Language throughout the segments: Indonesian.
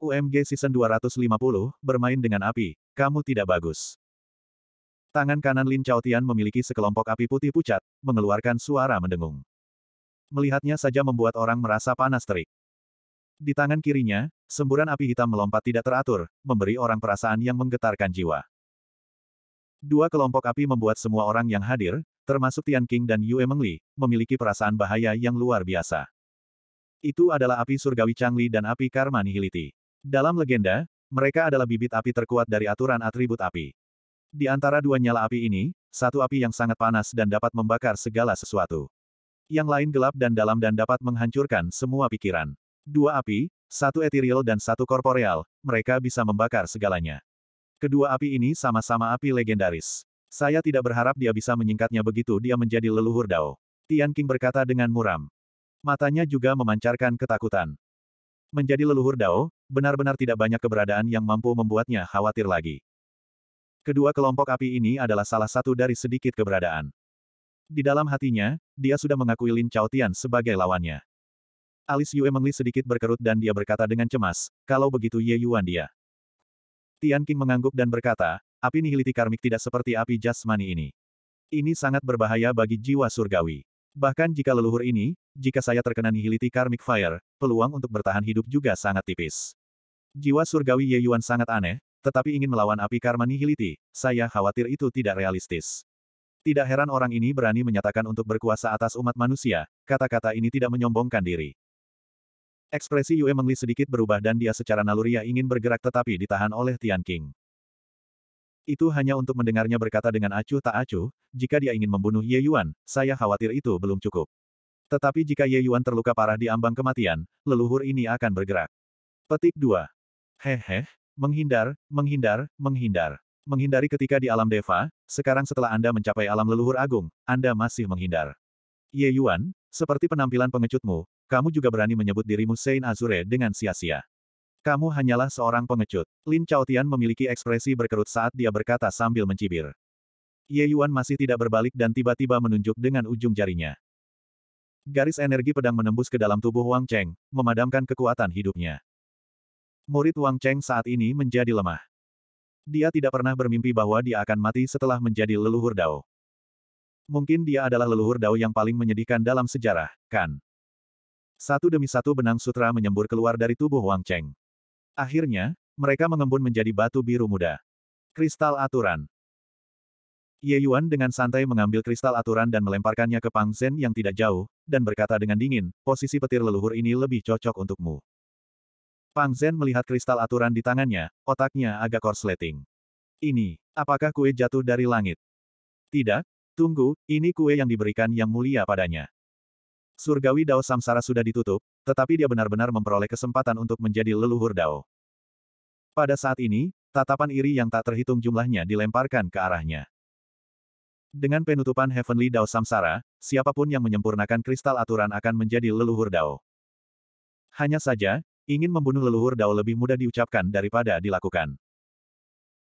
UMG Season 250, bermain dengan api, kamu tidak bagus. Tangan kanan Lin Chaotian memiliki sekelompok api putih pucat, mengeluarkan suara mendengung. Melihatnya saja membuat orang merasa panas terik. Di tangan kirinya, semburan api hitam melompat tidak teratur, memberi orang perasaan yang menggetarkan jiwa. Dua kelompok api membuat semua orang yang hadir, termasuk Tian King dan Yue Mengli, memiliki perasaan bahaya yang luar biasa. Itu adalah api surgawi Changli dan api karma nihiliti. Dalam legenda, mereka adalah bibit api terkuat dari aturan atribut api. Di antara dua nyala api ini, satu api yang sangat panas dan dapat membakar segala sesuatu. Yang lain gelap dan dalam dan dapat menghancurkan semua pikiran. Dua api, satu etiril dan satu korporeal, mereka bisa membakar segalanya. Kedua api ini sama-sama api legendaris. Saya tidak berharap dia bisa menyingkatnya begitu dia menjadi leluhur Dao. Tian King berkata dengan muram. Matanya juga memancarkan ketakutan. Menjadi leluhur Dao, benar-benar tidak banyak keberadaan yang mampu membuatnya khawatir lagi. Kedua kelompok api ini adalah salah satu dari sedikit keberadaan. Di dalam hatinya, dia sudah mengakui Lin Chaotian sebagai lawannya. Alis Yue Mengli sedikit berkerut dan dia berkata dengan cemas, kalau begitu Ye Yuan dia. Tian King mengangguk dan berkata, api nihiliti karmik tidak seperti api jasmani ini. Ini sangat berbahaya bagi jiwa surgawi. Bahkan jika leluhur ini, jika saya terkena nihiliti karmik fire, peluang untuk bertahan hidup juga sangat tipis. Jiwa surgawi Ye Yuan sangat aneh, tetapi ingin melawan api karma nihiliti, saya khawatir itu tidak realistis. Tidak heran orang ini berani menyatakan untuk berkuasa atas umat manusia, kata-kata ini tidak menyombongkan diri. Ekspresi Yue Mengli sedikit berubah dan dia secara naluriah ingin bergerak tetapi ditahan oleh Tian King. Itu hanya untuk mendengarnya berkata dengan acuh tak acuh, jika dia ingin membunuh Ye Yuan, saya khawatir itu belum cukup. Tetapi jika Ye Yuan terluka parah di ambang kematian, leluhur ini akan bergerak. Petik 2. Hehe, menghindar, menghindar, menghindar. Menghindari ketika di alam Deva, sekarang setelah Anda mencapai alam leluhur agung, Anda masih menghindar. Ye Yuan, seperti penampilan pengecutmu, kamu juga berani menyebut dirimu Sein Azure dengan sia-sia. Kamu hanyalah seorang pengecut. Lin Chaotian memiliki ekspresi berkerut saat dia berkata sambil mencibir. Ye Yuan masih tidak berbalik dan tiba-tiba menunjuk dengan ujung jarinya. Garis energi pedang menembus ke dalam tubuh Wang Cheng, memadamkan kekuatan hidupnya murid Wang Cheng saat ini menjadi lemah. Dia tidak pernah bermimpi bahwa dia akan mati setelah menjadi leluhur Dao. Mungkin dia adalah leluhur Dao yang paling menyedihkan dalam sejarah, kan? Satu demi satu benang sutra menyembur keluar dari tubuh Wang Cheng. Akhirnya, mereka mengembun menjadi batu biru muda. Kristal aturan. Ye Yuan dengan santai mengambil kristal aturan dan melemparkannya ke Pang Zhen yang tidak jauh, dan berkata dengan dingin, posisi petir leluhur ini lebih cocok untukmu. Pang Zhen melihat kristal aturan di tangannya, otaknya agak korsleting. Ini, apakah kue jatuh dari langit? Tidak, tunggu, ini kue yang diberikan yang mulia padanya. Surgawi Dao Samsara sudah ditutup, tetapi dia benar-benar memperoleh kesempatan untuk menjadi leluhur Dao. Pada saat ini, tatapan iri yang tak terhitung jumlahnya dilemparkan ke arahnya. Dengan penutupan Heavenly Dao Samsara, siapapun yang menyempurnakan kristal aturan akan menjadi leluhur Dao. Hanya saja, ingin membunuh leluhur Dao lebih mudah diucapkan daripada dilakukan.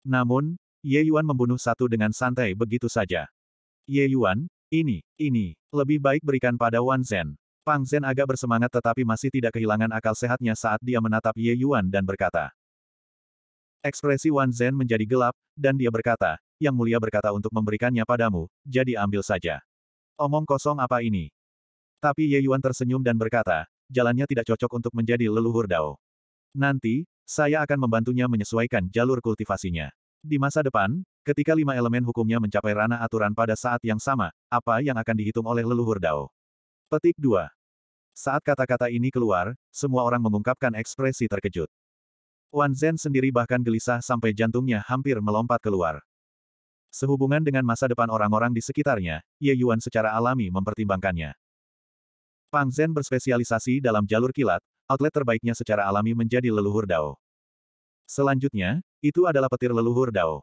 Namun, Ye Yuan membunuh satu dengan santai begitu saja. Ye Yuan, ini, ini, lebih baik berikan pada Wan Zhen. Pang Zhen agak bersemangat tetapi masih tidak kehilangan akal sehatnya saat dia menatap Ye Yuan dan berkata. Ekspresi Wan Zhen menjadi gelap, dan dia berkata, Yang Mulia berkata untuk memberikannya padamu, jadi ambil saja. Omong kosong apa ini? Tapi Ye Yuan tersenyum dan berkata, jalannya tidak cocok untuk menjadi leluhur Dao. Nanti, saya akan membantunya menyesuaikan jalur kultivasinya. Di masa depan, ketika lima elemen hukumnya mencapai ranah aturan pada saat yang sama, apa yang akan dihitung oleh leluhur Dao? Petik 2. Saat kata-kata ini keluar, semua orang mengungkapkan ekspresi terkejut. Wan Zhen sendiri bahkan gelisah sampai jantungnya hampir melompat keluar. Sehubungan dengan masa depan orang-orang di sekitarnya, Ye Yuan secara alami mempertimbangkannya. Pang Zhen berspesialisasi dalam jalur kilat, outlet terbaiknya secara alami menjadi leluhur Dao. Selanjutnya, itu adalah petir leluhur Dao.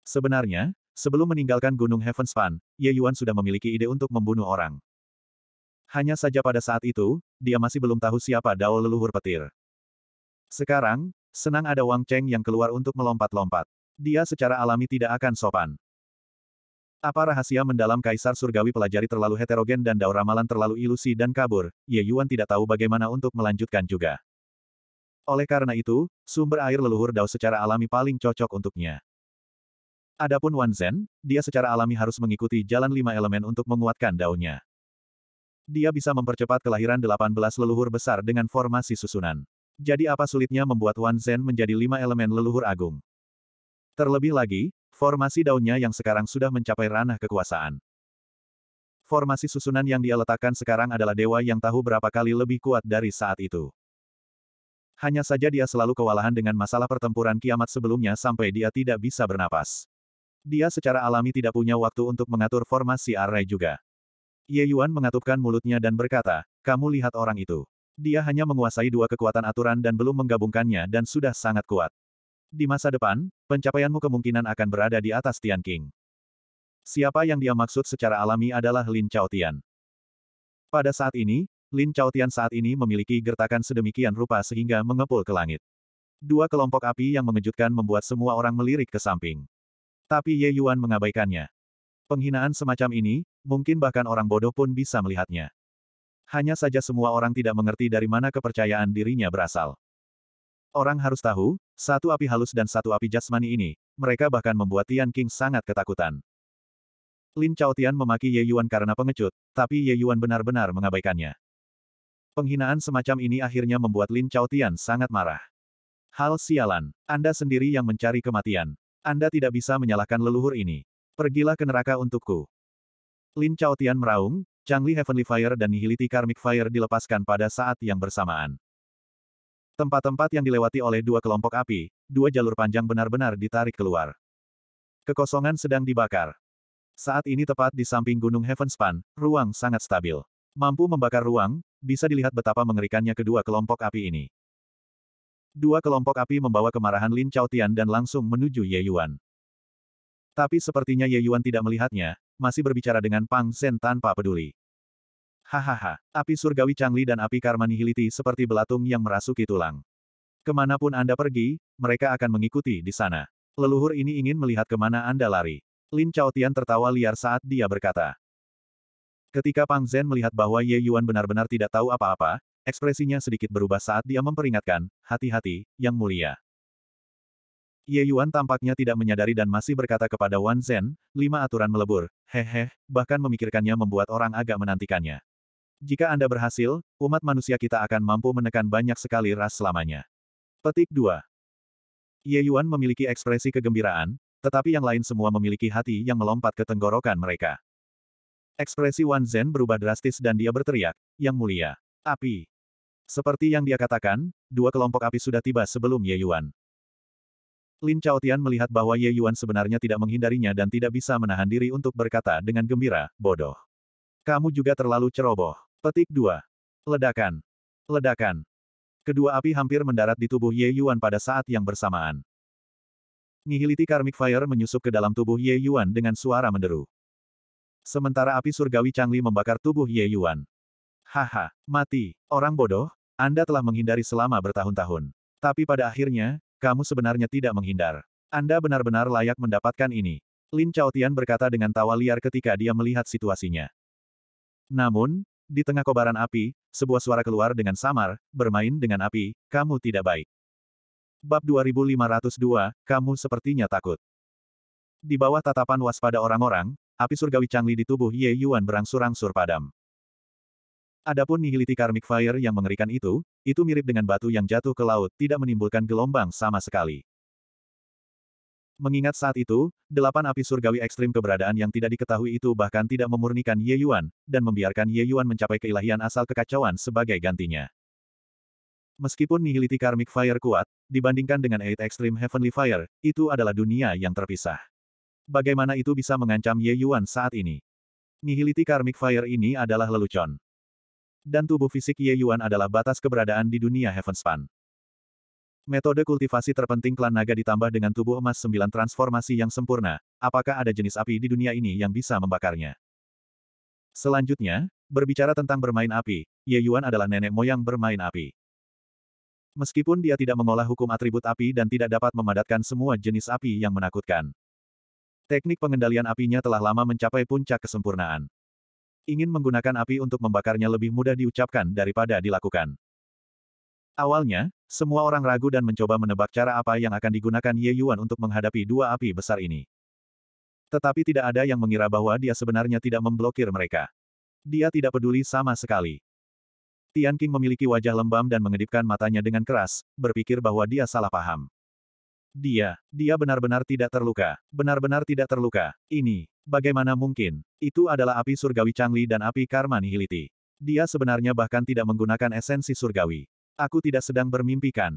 Sebenarnya, sebelum meninggalkan Gunung Heaven Span, Ye Yuan sudah memiliki ide untuk membunuh orang. Hanya saja pada saat itu, dia masih belum tahu siapa Dao leluhur petir. Sekarang, senang ada Wang Cheng yang keluar untuk melompat-lompat. Dia secara alami tidak akan sopan. Apa rahasia mendalam Kaisar Surgawi pelajari terlalu heterogen dan dao ramalan terlalu ilusi dan kabur, Ye Yuan tidak tahu bagaimana untuk melanjutkan juga. Oleh karena itu, sumber air leluhur dao secara alami paling cocok untuknya. Adapun Wan Zhen, dia secara alami harus mengikuti jalan lima elemen untuk menguatkan daunnya. Dia bisa mempercepat kelahiran 18 leluhur besar dengan formasi susunan. Jadi apa sulitnya membuat Wan Zhen menjadi lima elemen leluhur agung? Terlebih lagi, Formasi daunnya yang sekarang sudah mencapai ranah kekuasaan. Formasi susunan yang dia letakkan sekarang adalah dewa yang tahu berapa kali lebih kuat dari saat itu. Hanya saja dia selalu kewalahan dengan masalah pertempuran kiamat sebelumnya sampai dia tidak bisa bernapas. Dia secara alami tidak punya waktu untuk mengatur formasi array juga. Ye Yuan mengatupkan mulutnya dan berkata, kamu lihat orang itu. Dia hanya menguasai dua kekuatan aturan dan belum menggabungkannya dan sudah sangat kuat. Di masa depan, pencapaianmu kemungkinan akan berada di atas Tian King. Siapa yang dia maksud secara alami adalah Lin Chao Tian. Pada saat ini, Lin Chao Tian saat ini memiliki gertakan sedemikian rupa sehingga mengepul ke langit. Dua kelompok api yang mengejutkan membuat semua orang melirik ke samping. Tapi Ye Yuan mengabaikannya. Penghinaan semacam ini, mungkin bahkan orang bodoh pun bisa melihatnya. Hanya saja semua orang tidak mengerti dari mana kepercayaan dirinya berasal. Orang harus tahu, satu api halus dan satu api jasmani ini, mereka bahkan membuat Tian King sangat ketakutan. Lin Tian memaki Ye Yuan karena pengecut, tapi Ye Yuan benar-benar mengabaikannya. Penghinaan semacam ini akhirnya membuat Lin Tian sangat marah. Hal sialan, Anda sendiri yang mencari kematian. Anda tidak bisa menyalahkan leluhur ini. Pergilah ke neraka untukku. Lin Tian meraung, Changli Heavenly Fire dan Nihiliti Karmic Fire dilepaskan pada saat yang bersamaan. Tempat-tempat yang dilewati oleh dua kelompok api, dua jalur panjang benar-benar ditarik keluar. Kekosongan sedang dibakar. Saat ini tepat di samping Gunung Heavenspan, ruang sangat stabil. Mampu membakar ruang, bisa dilihat betapa mengerikannya kedua kelompok api ini. Dua kelompok api membawa kemarahan Lin Chaotian dan langsung menuju Ye Yuan. Tapi sepertinya Ye Yuan tidak melihatnya, masih berbicara dengan Pang Sen tanpa peduli. Hahaha, api surgawi Changli dan api karma nihiliti seperti belatung yang merasuki tulang. Kemanapun Anda pergi, mereka akan mengikuti di sana. Leluhur ini ingin melihat kemana Anda lari. Lin Chaotian tertawa liar saat dia berkata. Ketika Pang Zhen melihat bahwa Ye Yuan benar-benar tidak tahu apa-apa, ekspresinya sedikit berubah saat dia memperingatkan, hati-hati, yang mulia. Ye Yuan tampaknya tidak menyadari dan masih berkata kepada Wan Zhen, lima aturan melebur, hehe, bahkan memikirkannya membuat orang agak menantikannya. Jika Anda berhasil, umat manusia kita akan mampu menekan banyak sekali ras selamanya. Petik 2. Ye Yuan memiliki ekspresi kegembiraan, tetapi yang lain semua memiliki hati yang melompat ke tenggorokan mereka. Ekspresi Wan Zhen berubah drastis dan dia berteriak, Yang Mulia, api. Seperti yang dia katakan, dua kelompok api sudah tiba sebelum Ye Yuan. Lin Chaotian melihat bahwa Ye Yuan sebenarnya tidak menghindarinya dan tidak bisa menahan diri untuk berkata dengan gembira, bodoh. Kamu juga terlalu ceroboh. Petik 2. Ledakan. Ledakan. Kedua api hampir mendarat di tubuh Ye Yuan pada saat yang bersamaan. Nihiliti Karmic Fire menyusup ke dalam tubuh Ye Yuan dengan suara menderu. Sementara api surgawi Changli membakar tubuh Ye Yuan. Haha, mati, orang bodoh, Anda telah menghindari selama bertahun-tahun. Tapi pada akhirnya, kamu sebenarnya tidak menghindar. Anda benar-benar layak mendapatkan ini. Lin Chaotian berkata dengan tawa liar ketika dia melihat situasinya. Namun, di tengah kobaran api, sebuah suara keluar dengan samar, bermain dengan api, kamu tidak baik. Bab 2502, kamu sepertinya takut. Di bawah tatapan waspada orang-orang, api surgawi Changli di tubuh Ye Yuan berangsur-angsur padam. Adapun nihiliti karmic fire yang mengerikan itu, itu mirip dengan batu yang jatuh ke laut tidak menimbulkan gelombang sama sekali. Mengingat saat itu, delapan api surgawi ekstrim keberadaan yang tidak diketahui itu bahkan tidak memurnikan Ye Yuan, dan membiarkan Ye Yuan mencapai keilahian asal kekacauan sebagai gantinya. Meskipun nihiliti karmic fire kuat, dibandingkan dengan Eight Extreme Heavenly Fire, itu adalah dunia yang terpisah. Bagaimana itu bisa mengancam Ye Yuan saat ini? Nihiliti karmic fire ini adalah lelucon. Dan tubuh fisik Ye Yuan adalah batas keberadaan di dunia Heavenspan. Metode kultivasi terpenting klan naga ditambah dengan tubuh emas sembilan transformasi yang sempurna, apakah ada jenis api di dunia ini yang bisa membakarnya? Selanjutnya, berbicara tentang bermain api, Ye Yuan adalah nenek moyang bermain api. Meskipun dia tidak mengolah hukum atribut api dan tidak dapat memadatkan semua jenis api yang menakutkan. Teknik pengendalian apinya telah lama mencapai puncak kesempurnaan. Ingin menggunakan api untuk membakarnya lebih mudah diucapkan daripada dilakukan. Awalnya, semua orang ragu dan mencoba menebak cara apa yang akan digunakan Ye Yuan untuk menghadapi dua api besar ini. Tetapi tidak ada yang mengira bahwa dia sebenarnya tidak memblokir mereka. Dia tidak peduli sama sekali. Tian King memiliki wajah lembam dan mengedipkan matanya dengan keras, berpikir bahwa dia salah paham. Dia, dia benar-benar tidak terluka, benar-benar tidak terluka. Ini, bagaimana mungkin? Itu adalah api surgawi Changli dan api karma nihiliti. Dia sebenarnya bahkan tidak menggunakan esensi surgawi. Aku tidak sedang bermimpikan.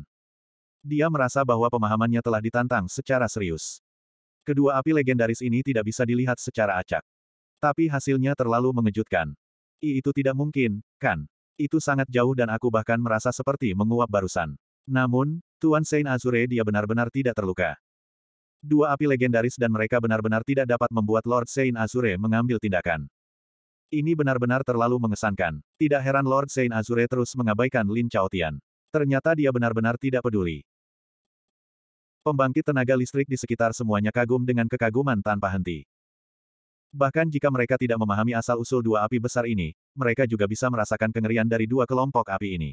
Dia merasa bahwa pemahamannya telah ditantang secara serius. Kedua api legendaris ini tidak bisa dilihat secara acak. Tapi hasilnya terlalu mengejutkan. I itu tidak mungkin, kan? Itu sangat jauh dan aku bahkan merasa seperti menguap barusan. Namun, Tuan Saint Azure dia benar-benar tidak terluka. Dua api legendaris dan mereka benar-benar tidak dapat membuat Lord Saint Azure mengambil tindakan. Ini benar-benar terlalu mengesankan. Tidak heran Lord Saint Azure terus mengabaikan Lin Chaotian. Ternyata dia benar-benar tidak peduli. Pembangkit tenaga listrik di sekitar semuanya kagum dengan kekaguman tanpa henti. Bahkan jika mereka tidak memahami asal-usul dua api besar ini, mereka juga bisa merasakan kengerian dari dua kelompok api ini.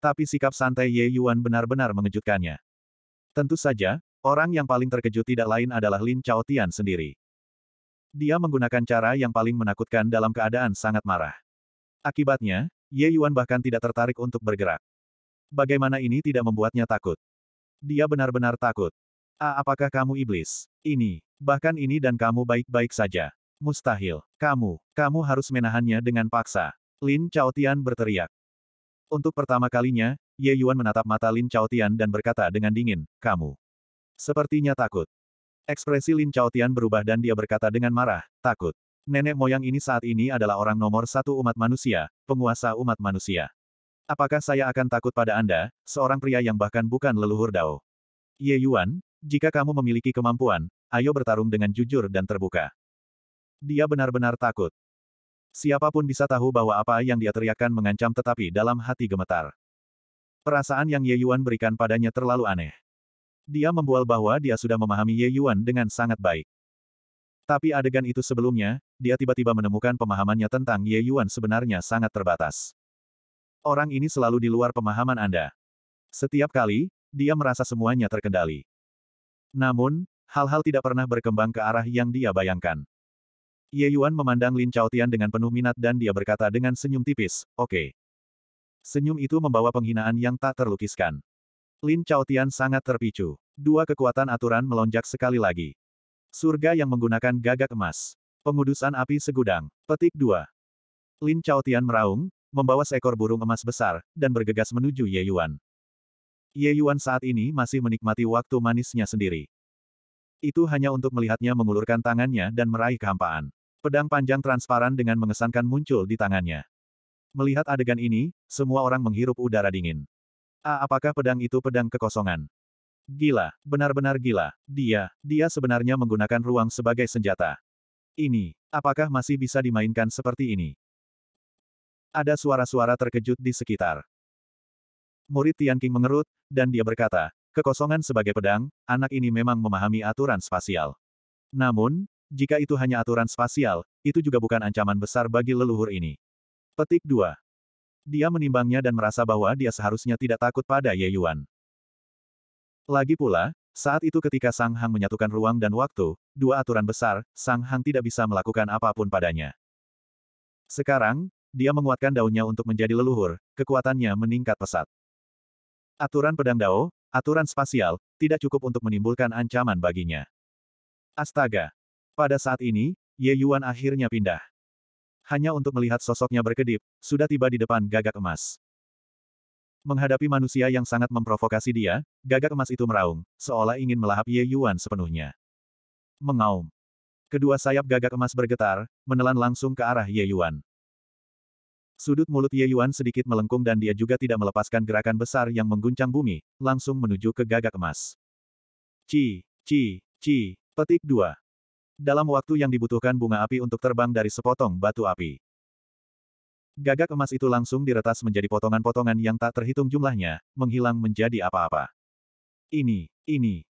Tapi sikap santai Ye Yuan benar-benar mengejutkannya. Tentu saja, orang yang paling terkejut tidak lain adalah Lin Chaotian sendiri. Dia menggunakan cara yang paling menakutkan dalam keadaan sangat marah. Akibatnya, Ye Yuan bahkan tidak tertarik untuk bergerak. Bagaimana ini tidak membuatnya takut? Dia benar-benar takut. A, ah, apakah kamu iblis? Ini, bahkan ini dan kamu baik-baik saja. Mustahil. Kamu, kamu harus menahannya dengan paksa. Lin Tian berteriak. Untuk pertama kalinya, Ye Yuan menatap mata Lin Tian dan berkata dengan dingin, kamu. Sepertinya takut. Ekspresi Lin Chaotian berubah dan dia berkata dengan marah, takut. Nenek moyang ini saat ini adalah orang nomor satu umat manusia, penguasa umat manusia. Apakah saya akan takut pada Anda, seorang pria yang bahkan bukan leluhur Dao? Ye Yuan, jika kamu memiliki kemampuan, ayo bertarung dengan jujur dan terbuka. Dia benar-benar takut. Siapapun bisa tahu bahwa apa yang dia teriakkan mengancam tetapi dalam hati gemetar. Perasaan yang Ye Yuan berikan padanya terlalu aneh. Dia membual bahwa dia sudah memahami Ye Yuan dengan sangat baik. Tapi adegan itu sebelumnya, dia tiba-tiba menemukan pemahamannya tentang Ye Yuan sebenarnya sangat terbatas. Orang ini selalu di luar pemahaman Anda. Setiap kali, dia merasa semuanya terkendali. Namun, hal-hal tidak pernah berkembang ke arah yang dia bayangkan. Ye Yuan memandang Lin Tian dengan penuh minat dan dia berkata dengan senyum tipis, oke. Okay. Senyum itu membawa penghinaan yang tak terlukiskan. Lin Chaotian sangat terpicu. Dua kekuatan aturan melonjak sekali lagi. Surga yang menggunakan gagak emas. Pengudusan api segudang. Petik 2. Lin Chaotian meraung, membawa seekor burung emas besar, dan bergegas menuju Ye Yuan. Ye Yuan saat ini masih menikmati waktu manisnya sendiri. Itu hanya untuk melihatnya mengulurkan tangannya dan meraih kehampaan. Pedang panjang transparan dengan mengesankan muncul di tangannya. Melihat adegan ini, semua orang menghirup udara dingin apakah pedang itu pedang kekosongan? Gila, benar-benar gila. Dia, dia sebenarnya menggunakan ruang sebagai senjata. Ini, apakah masih bisa dimainkan seperti ini? Ada suara-suara terkejut di sekitar. Murid Tianqing mengerut, dan dia berkata, kekosongan sebagai pedang, anak ini memang memahami aturan spasial. Namun, jika itu hanya aturan spasial, itu juga bukan ancaman besar bagi leluhur ini. Petik 2. Dia menimbangnya dan merasa bahwa dia seharusnya tidak takut pada Ye Yuan. Lagi pula, saat itu ketika Sang Hang menyatukan ruang dan waktu, dua aturan besar, Sang Hang tidak bisa melakukan apapun padanya. Sekarang, dia menguatkan daunnya untuk menjadi leluhur, kekuatannya meningkat pesat. Aturan pedang dao, aturan spasial, tidak cukup untuk menimbulkan ancaman baginya. Astaga! Pada saat ini, Ye Yuan akhirnya pindah hanya untuk melihat sosoknya berkedip, sudah tiba di depan gagak emas. Menghadapi manusia yang sangat memprovokasi dia, gagak emas itu meraung, seolah ingin melahap Ye Yuan sepenuhnya. Mengaum. Kedua sayap gagak emas bergetar, menelan langsung ke arah Ye Yuan. Sudut mulut Ye Yuan sedikit melengkung dan dia juga tidak melepaskan gerakan besar yang mengguncang bumi, langsung menuju ke gagak emas. Ci, ci, ci, petik dua. Dalam waktu yang dibutuhkan bunga api untuk terbang dari sepotong batu api. Gagak emas itu langsung diretas menjadi potongan-potongan yang tak terhitung jumlahnya, menghilang menjadi apa-apa. Ini, ini.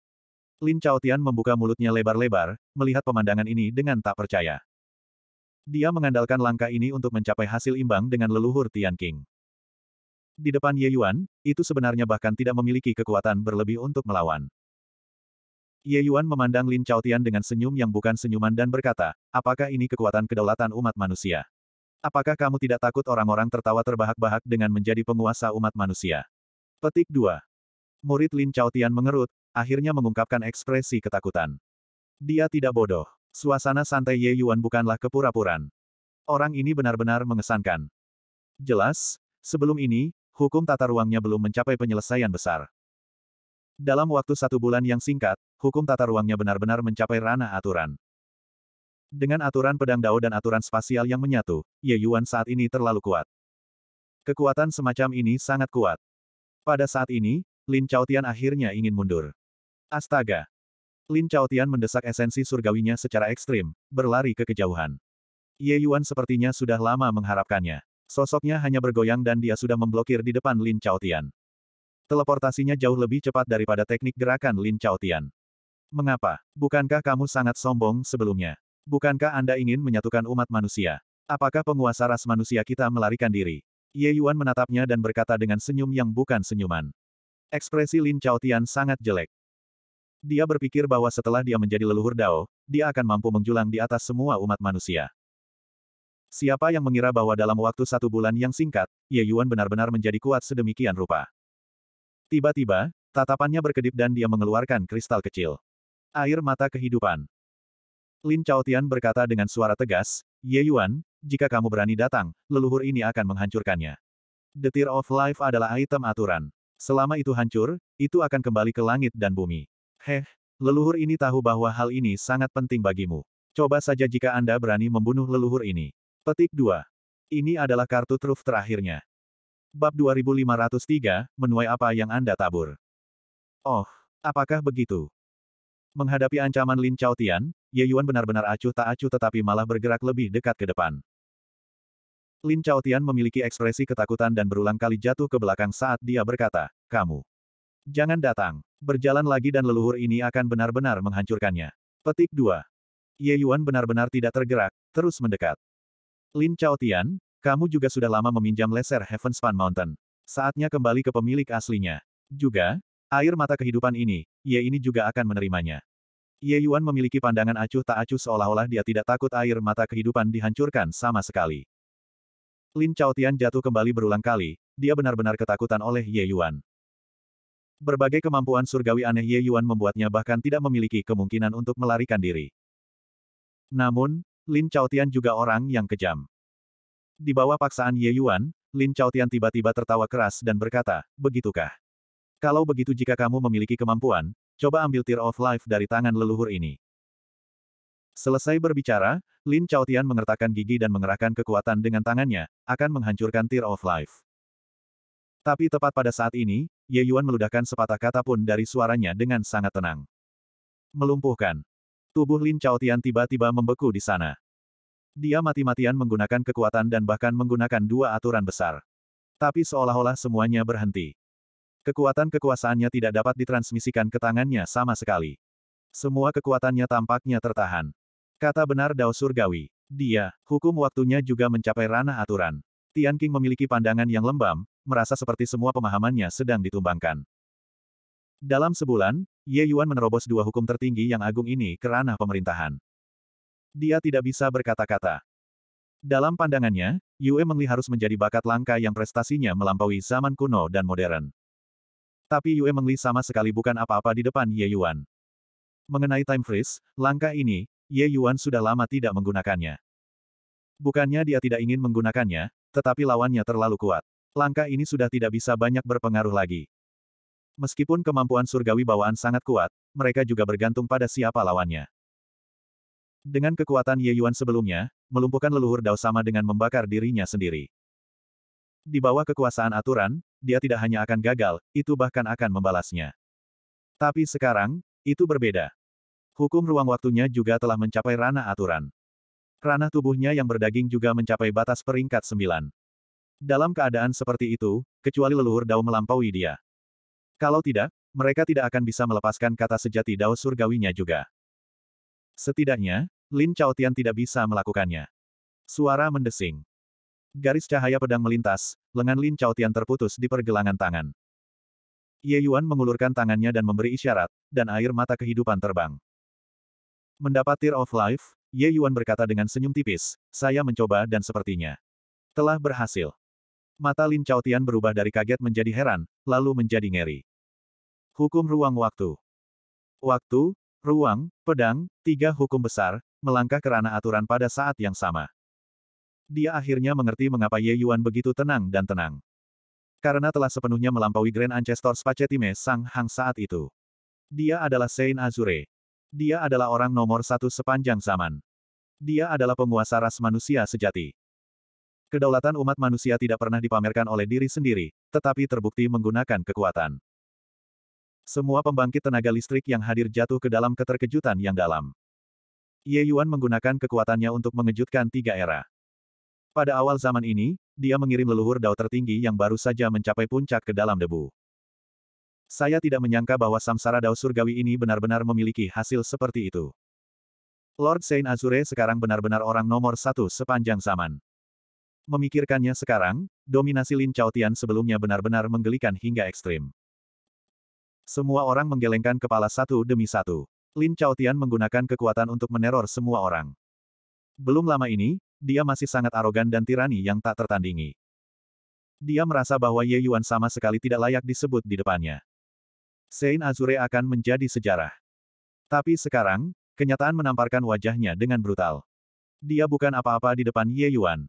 Lin Chao Tian membuka mulutnya lebar-lebar, melihat pemandangan ini dengan tak percaya. Dia mengandalkan langkah ini untuk mencapai hasil imbang dengan leluhur Tian King. Di depan Ye Yuan, itu sebenarnya bahkan tidak memiliki kekuatan berlebih untuk melawan. Ye Yuan memandang Lin Chaotian dengan senyum yang bukan senyuman dan berkata, apakah ini kekuatan kedaulatan umat manusia? Apakah kamu tidak takut orang-orang tertawa terbahak-bahak dengan menjadi penguasa umat manusia? Petik 2. Murid Lin Chaotian mengerut, akhirnya mengungkapkan ekspresi ketakutan. Dia tidak bodoh. Suasana santai Ye Yuan bukanlah kepura-puran. Orang ini benar-benar mengesankan. Jelas, sebelum ini, hukum tata ruangnya belum mencapai penyelesaian besar. Dalam waktu satu bulan yang singkat, hukum tata ruangnya benar-benar mencapai ranah aturan. Dengan aturan pedang dao dan aturan spasial yang menyatu, Ye Yuan saat ini terlalu kuat. Kekuatan semacam ini sangat kuat. Pada saat ini, Lin Chaotian akhirnya ingin mundur. Astaga! Lin Chaotian mendesak esensi surgawinya secara ekstrim, berlari ke kejauhan. Ye Yuan sepertinya sudah lama mengharapkannya. Sosoknya hanya bergoyang dan dia sudah memblokir di depan Lin Chaotian. Teleportasinya jauh lebih cepat daripada teknik gerakan Lin Chaotian. Mengapa? Bukankah kamu sangat sombong sebelumnya? Bukankah Anda ingin menyatukan umat manusia? Apakah penguasa ras manusia kita melarikan diri? Ye Yuan menatapnya dan berkata dengan senyum yang bukan senyuman. Ekspresi Lin Chao Tian sangat jelek. Dia berpikir bahwa setelah dia menjadi leluhur Dao, dia akan mampu menjulang di atas semua umat manusia. Siapa yang mengira bahwa dalam waktu satu bulan yang singkat, Ye Yuan benar-benar menjadi kuat sedemikian rupa. Tiba-tiba, tatapannya berkedip dan dia mengeluarkan kristal kecil. Air mata kehidupan. Lin Chaotian berkata dengan suara tegas, Ye Yuan, jika kamu berani datang, leluhur ini akan menghancurkannya. The Tear of Life adalah item aturan. Selama itu hancur, itu akan kembali ke langit dan bumi. Heh, leluhur ini tahu bahwa hal ini sangat penting bagimu. Coba saja jika Anda berani membunuh leluhur ini. Petik 2. Ini adalah kartu truf terakhirnya. Bab 2503, menuai apa yang Anda tabur. Oh, apakah begitu? Menghadapi ancaman Lin Chao Tian, Ye Yuan benar-benar acuh tak acuh tetapi malah bergerak lebih dekat ke depan. Lin Chao Tian memiliki ekspresi ketakutan dan berulang kali jatuh ke belakang saat dia berkata, kamu. Jangan datang, berjalan lagi dan leluhur ini akan benar-benar menghancurkannya. Petik 2. Ye Yuan benar-benar tidak tergerak, terus mendekat. Lin Chao Tian, kamu juga sudah lama meminjam leser Heaven's Span Mountain. Saatnya kembali ke pemilik aslinya. Juga, Air mata kehidupan ini, Ye ini juga akan menerimanya. Ye Yuan memiliki pandangan acuh tak acuh seolah-olah dia tidak takut air mata kehidupan dihancurkan sama sekali. Lin Tian jatuh kembali berulang kali, dia benar-benar ketakutan oleh Ye Yuan. Berbagai kemampuan surgawi aneh Ye Yuan membuatnya bahkan tidak memiliki kemungkinan untuk melarikan diri. Namun, Lin Tian juga orang yang kejam. Di bawah paksaan Ye Yuan, Lin Tian tiba-tiba tertawa keras dan berkata, begitukah? Kalau begitu jika kamu memiliki kemampuan, coba ambil Tear of Life dari tangan leluhur ini. Selesai berbicara, Lin Chaotian mengertakkan gigi dan mengerahkan kekuatan dengan tangannya, akan menghancurkan Tear of Life. Tapi tepat pada saat ini, Ye Yuan meludahkan sepatah kata pun dari suaranya dengan sangat tenang. Melumpuhkan. Tubuh Lin Chaotian tiba-tiba membeku di sana. Dia mati-matian menggunakan kekuatan dan bahkan menggunakan dua aturan besar. Tapi seolah-olah semuanya berhenti. Kekuatan kekuasaannya tidak dapat ditransmisikan ke tangannya sama sekali. Semua kekuatannya tampaknya tertahan. Kata benar Dao Surgawi. Dia, hukum waktunya juga mencapai ranah aturan. Tian King memiliki pandangan yang lembam, merasa seperti semua pemahamannya sedang ditumbangkan. Dalam sebulan, Ye Yuan menerobos dua hukum tertinggi yang agung ini ke ranah pemerintahan. Dia tidak bisa berkata-kata. Dalam pandangannya, Yue Mengli harus menjadi bakat langka yang prestasinya melampaui zaman kuno dan modern. Tapi Yue Mengli sama sekali bukan apa-apa di depan Ye Yuan. Mengenai time freeze, langkah ini, Ye Yuan sudah lama tidak menggunakannya. Bukannya dia tidak ingin menggunakannya, tetapi lawannya terlalu kuat. Langkah ini sudah tidak bisa banyak berpengaruh lagi. Meskipun kemampuan surgawi bawaan sangat kuat, mereka juga bergantung pada siapa lawannya. Dengan kekuatan Ye Yuan sebelumnya, melumpuhkan leluhur Dao sama dengan membakar dirinya sendiri. Di bawah kekuasaan aturan, dia tidak hanya akan gagal, itu bahkan akan membalasnya. Tapi sekarang, itu berbeda. Hukum ruang waktunya juga telah mencapai ranah aturan. Ranah tubuhnya yang berdaging juga mencapai batas peringkat sembilan. Dalam keadaan seperti itu, kecuali leluhur Dao melampaui dia. Kalau tidak, mereka tidak akan bisa melepaskan kata sejati Dao surgawinya juga. Setidaknya, Lin Tian tidak bisa melakukannya. Suara mendesing. Garis cahaya pedang melintas, lengan Lin Chao Tian terputus di pergelangan tangan. Ye Yuan mengulurkan tangannya dan memberi isyarat, dan air mata kehidupan terbang. Mendapat Tear of Life, Ye Yuan berkata dengan senyum tipis, saya mencoba dan sepertinya telah berhasil. Mata Lin Chao Tian berubah dari kaget menjadi heran, lalu menjadi ngeri. Hukum ruang waktu. Waktu, ruang, pedang, tiga hukum besar, melangkah ke ranah aturan pada saat yang sama. Dia akhirnya mengerti mengapa Ye Yuan begitu tenang dan tenang. Karena telah sepenuhnya melampaui Grand Ancestor Spacetime Sang Hang saat itu. Dia adalah Saint Azure. Dia adalah orang nomor satu sepanjang zaman. Dia adalah penguasa ras manusia sejati. Kedaulatan umat manusia tidak pernah dipamerkan oleh diri sendiri, tetapi terbukti menggunakan kekuatan. Semua pembangkit tenaga listrik yang hadir jatuh ke dalam keterkejutan yang dalam. Ye Yuan menggunakan kekuatannya untuk mengejutkan tiga era. Pada awal zaman ini, dia mengirim leluhur dao tertinggi yang baru saja mencapai puncak ke dalam debu. Saya tidak menyangka bahwa samsara dao surgawi ini benar-benar memiliki hasil seperti itu. Lord Saint Azure sekarang benar-benar orang nomor satu sepanjang zaman. Memikirkannya sekarang, dominasi Lin Chao Tian sebelumnya benar-benar menggelikan hingga ekstrim. Semua orang menggelengkan kepala satu demi satu. Lin Chao Tian menggunakan kekuatan untuk meneror semua orang. Belum lama ini, dia masih sangat arogan dan tirani yang tak tertandingi. Dia merasa bahwa Ye Yuan sama sekali tidak layak disebut di depannya. Sein Azure akan menjadi sejarah. Tapi sekarang, kenyataan menamparkan wajahnya dengan brutal. Dia bukan apa-apa di depan Ye Yuan.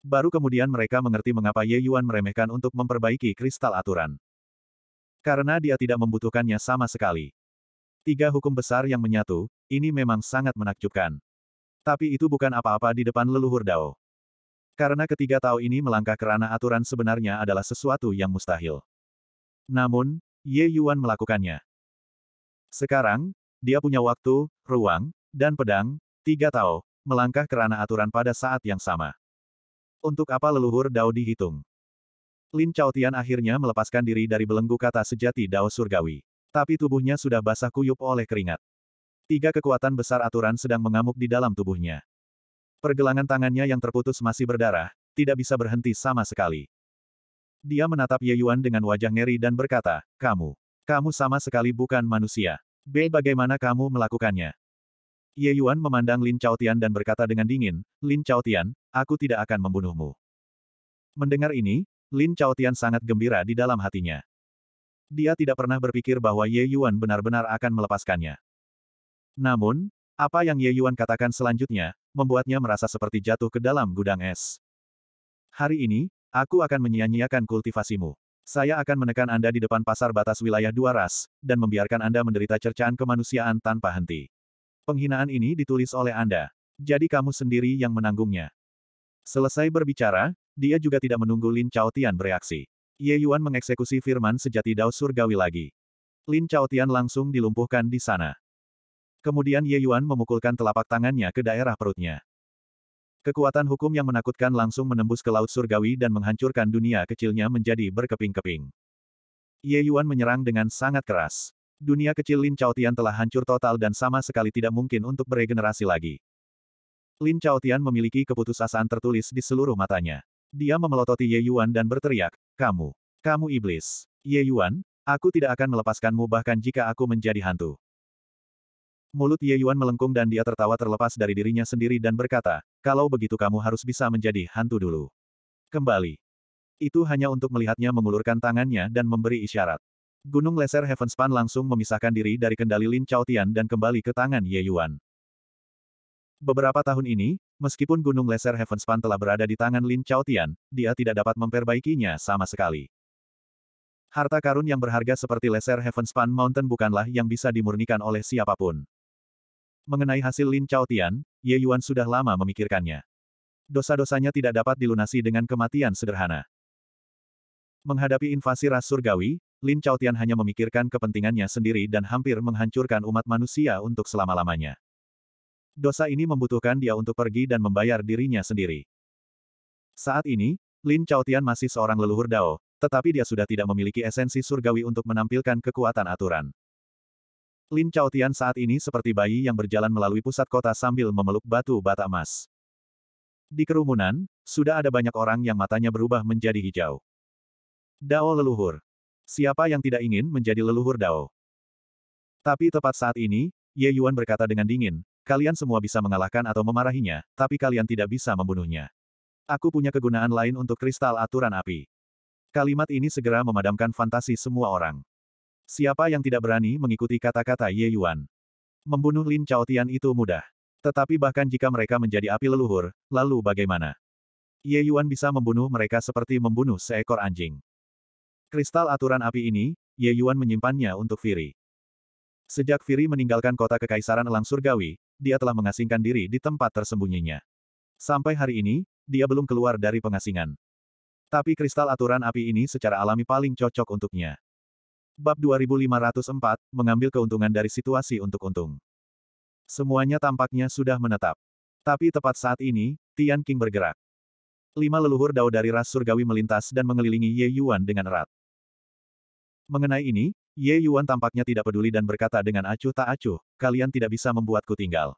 Baru kemudian mereka mengerti mengapa Ye Yuan meremehkan untuk memperbaiki kristal aturan. Karena dia tidak membutuhkannya sama sekali. Tiga hukum besar yang menyatu, ini memang sangat menakjubkan. Tapi itu bukan apa-apa di depan leluhur Dao. Karena ketiga Tao ini melangkah ke ranah aturan sebenarnya adalah sesuatu yang mustahil. Namun, Ye Yuan melakukannya. Sekarang, dia punya waktu, ruang, dan pedang, tiga Tao, melangkah ke ranah aturan pada saat yang sama. Untuk apa leluhur Dao dihitung? Lin Chaotian akhirnya melepaskan diri dari belenggu kata sejati Dao Surgawi. Tapi tubuhnya sudah basah kuyup oleh keringat. Tiga kekuatan besar aturan sedang mengamuk di dalam tubuhnya. Pergelangan tangannya yang terputus masih berdarah, tidak bisa berhenti sama sekali. Dia menatap Ye Yuan dengan wajah ngeri dan berkata, Kamu, kamu sama sekali bukan manusia. B. Bagaimana kamu melakukannya? Ye Yuan memandang Lin Tian dan berkata dengan dingin, Lin Tian, aku tidak akan membunuhmu. Mendengar ini, Lin Tian sangat gembira di dalam hatinya. Dia tidak pernah berpikir bahwa Ye Yuan benar-benar akan melepaskannya. Namun, apa yang Ye Yuan katakan selanjutnya, membuatnya merasa seperti jatuh ke dalam gudang es. Hari ini, aku akan menyia-nyiakan kultivasimu. Saya akan menekan Anda di depan pasar batas wilayah dua ras, dan membiarkan Anda menderita cercaan kemanusiaan tanpa henti. Penghinaan ini ditulis oleh Anda. Jadi kamu sendiri yang menanggungnya. Selesai berbicara, dia juga tidak menunggu Lin Tian bereaksi. Ye Yuan mengeksekusi firman sejati Dao Surgawi lagi. Lin Tian langsung dilumpuhkan di sana. Kemudian Ye Yuan memukulkan telapak tangannya ke daerah perutnya. Kekuatan hukum yang menakutkan langsung menembus ke Laut Surgawi dan menghancurkan dunia kecilnya menjadi berkeping-keping. Ye Yuan menyerang dengan sangat keras. Dunia kecil Lin Tian telah hancur total dan sama sekali tidak mungkin untuk beregenerasi lagi. Lin Tian memiliki keputusasaan tertulis di seluruh matanya. Dia memelototi Ye Yuan dan berteriak, Kamu! Kamu iblis! Ye Yuan, aku tidak akan melepaskanmu bahkan jika aku menjadi hantu. Mulut Ye Yuan melengkung dan dia tertawa terlepas dari dirinya sendiri dan berkata, kalau begitu kamu harus bisa menjadi hantu dulu. Kembali. Itu hanya untuk melihatnya mengulurkan tangannya dan memberi isyarat. Gunung Laser Heavenspan langsung memisahkan diri dari kendali Lin Tian dan kembali ke tangan Ye Yuan. Beberapa tahun ini, meskipun Gunung Laser Heavenspan telah berada di tangan Lin Tian, dia tidak dapat memperbaikinya sama sekali. Harta karun yang berharga seperti Laser Heavenspan Mountain bukanlah yang bisa dimurnikan oleh siapapun. Mengenai hasil Lin Chao Tian, Ye Yuan sudah lama memikirkannya. Dosa-dosanya tidak dapat dilunasi dengan kematian sederhana. Menghadapi invasi ras surgawi, Lin Chao Tian hanya memikirkan kepentingannya sendiri dan hampir menghancurkan umat manusia untuk selama-lamanya. Dosa ini membutuhkan dia untuk pergi dan membayar dirinya sendiri. Saat ini, Lin Chao Tian masih seorang leluhur Dao, tetapi dia sudah tidak memiliki esensi surgawi untuk menampilkan kekuatan aturan. Lin Chaotian saat ini seperti bayi yang berjalan melalui pusat kota sambil memeluk batu bata emas. Di kerumunan, sudah ada banyak orang yang matanya berubah menjadi hijau. Dao leluhur. Siapa yang tidak ingin menjadi leluhur Dao? Tapi tepat saat ini, Ye Yuan berkata dengan dingin, kalian semua bisa mengalahkan atau memarahinya, tapi kalian tidak bisa membunuhnya. Aku punya kegunaan lain untuk kristal aturan api. Kalimat ini segera memadamkan fantasi semua orang. Siapa yang tidak berani mengikuti kata-kata Ye Yuan? Membunuh Lin Chaotian itu mudah. Tetapi bahkan jika mereka menjadi api leluhur, lalu bagaimana? Ye Yuan bisa membunuh mereka seperti membunuh seekor anjing. Kristal aturan api ini, Ye Yuan menyimpannya untuk Firi. Sejak Firi meninggalkan kota Kekaisaran Elang Surgawi, dia telah mengasingkan diri di tempat tersembunyinya. Sampai hari ini, dia belum keluar dari pengasingan. Tapi kristal aturan api ini secara alami paling cocok untuknya. Bab 2504, mengambil keuntungan dari situasi untuk untung. Semuanya tampaknya sudah menetap. Tapi tepat saat ini, Tian King bergerak. Lima leluhur dao dari ras surgawi melintas dan mengelilingi Ye Yuan dengan erat. Mengenai ini, Ye Yuan tampaknya tidak peduli dan berkata dengan acuh tak acuh, kalian tidak bisa membuatku tinggal.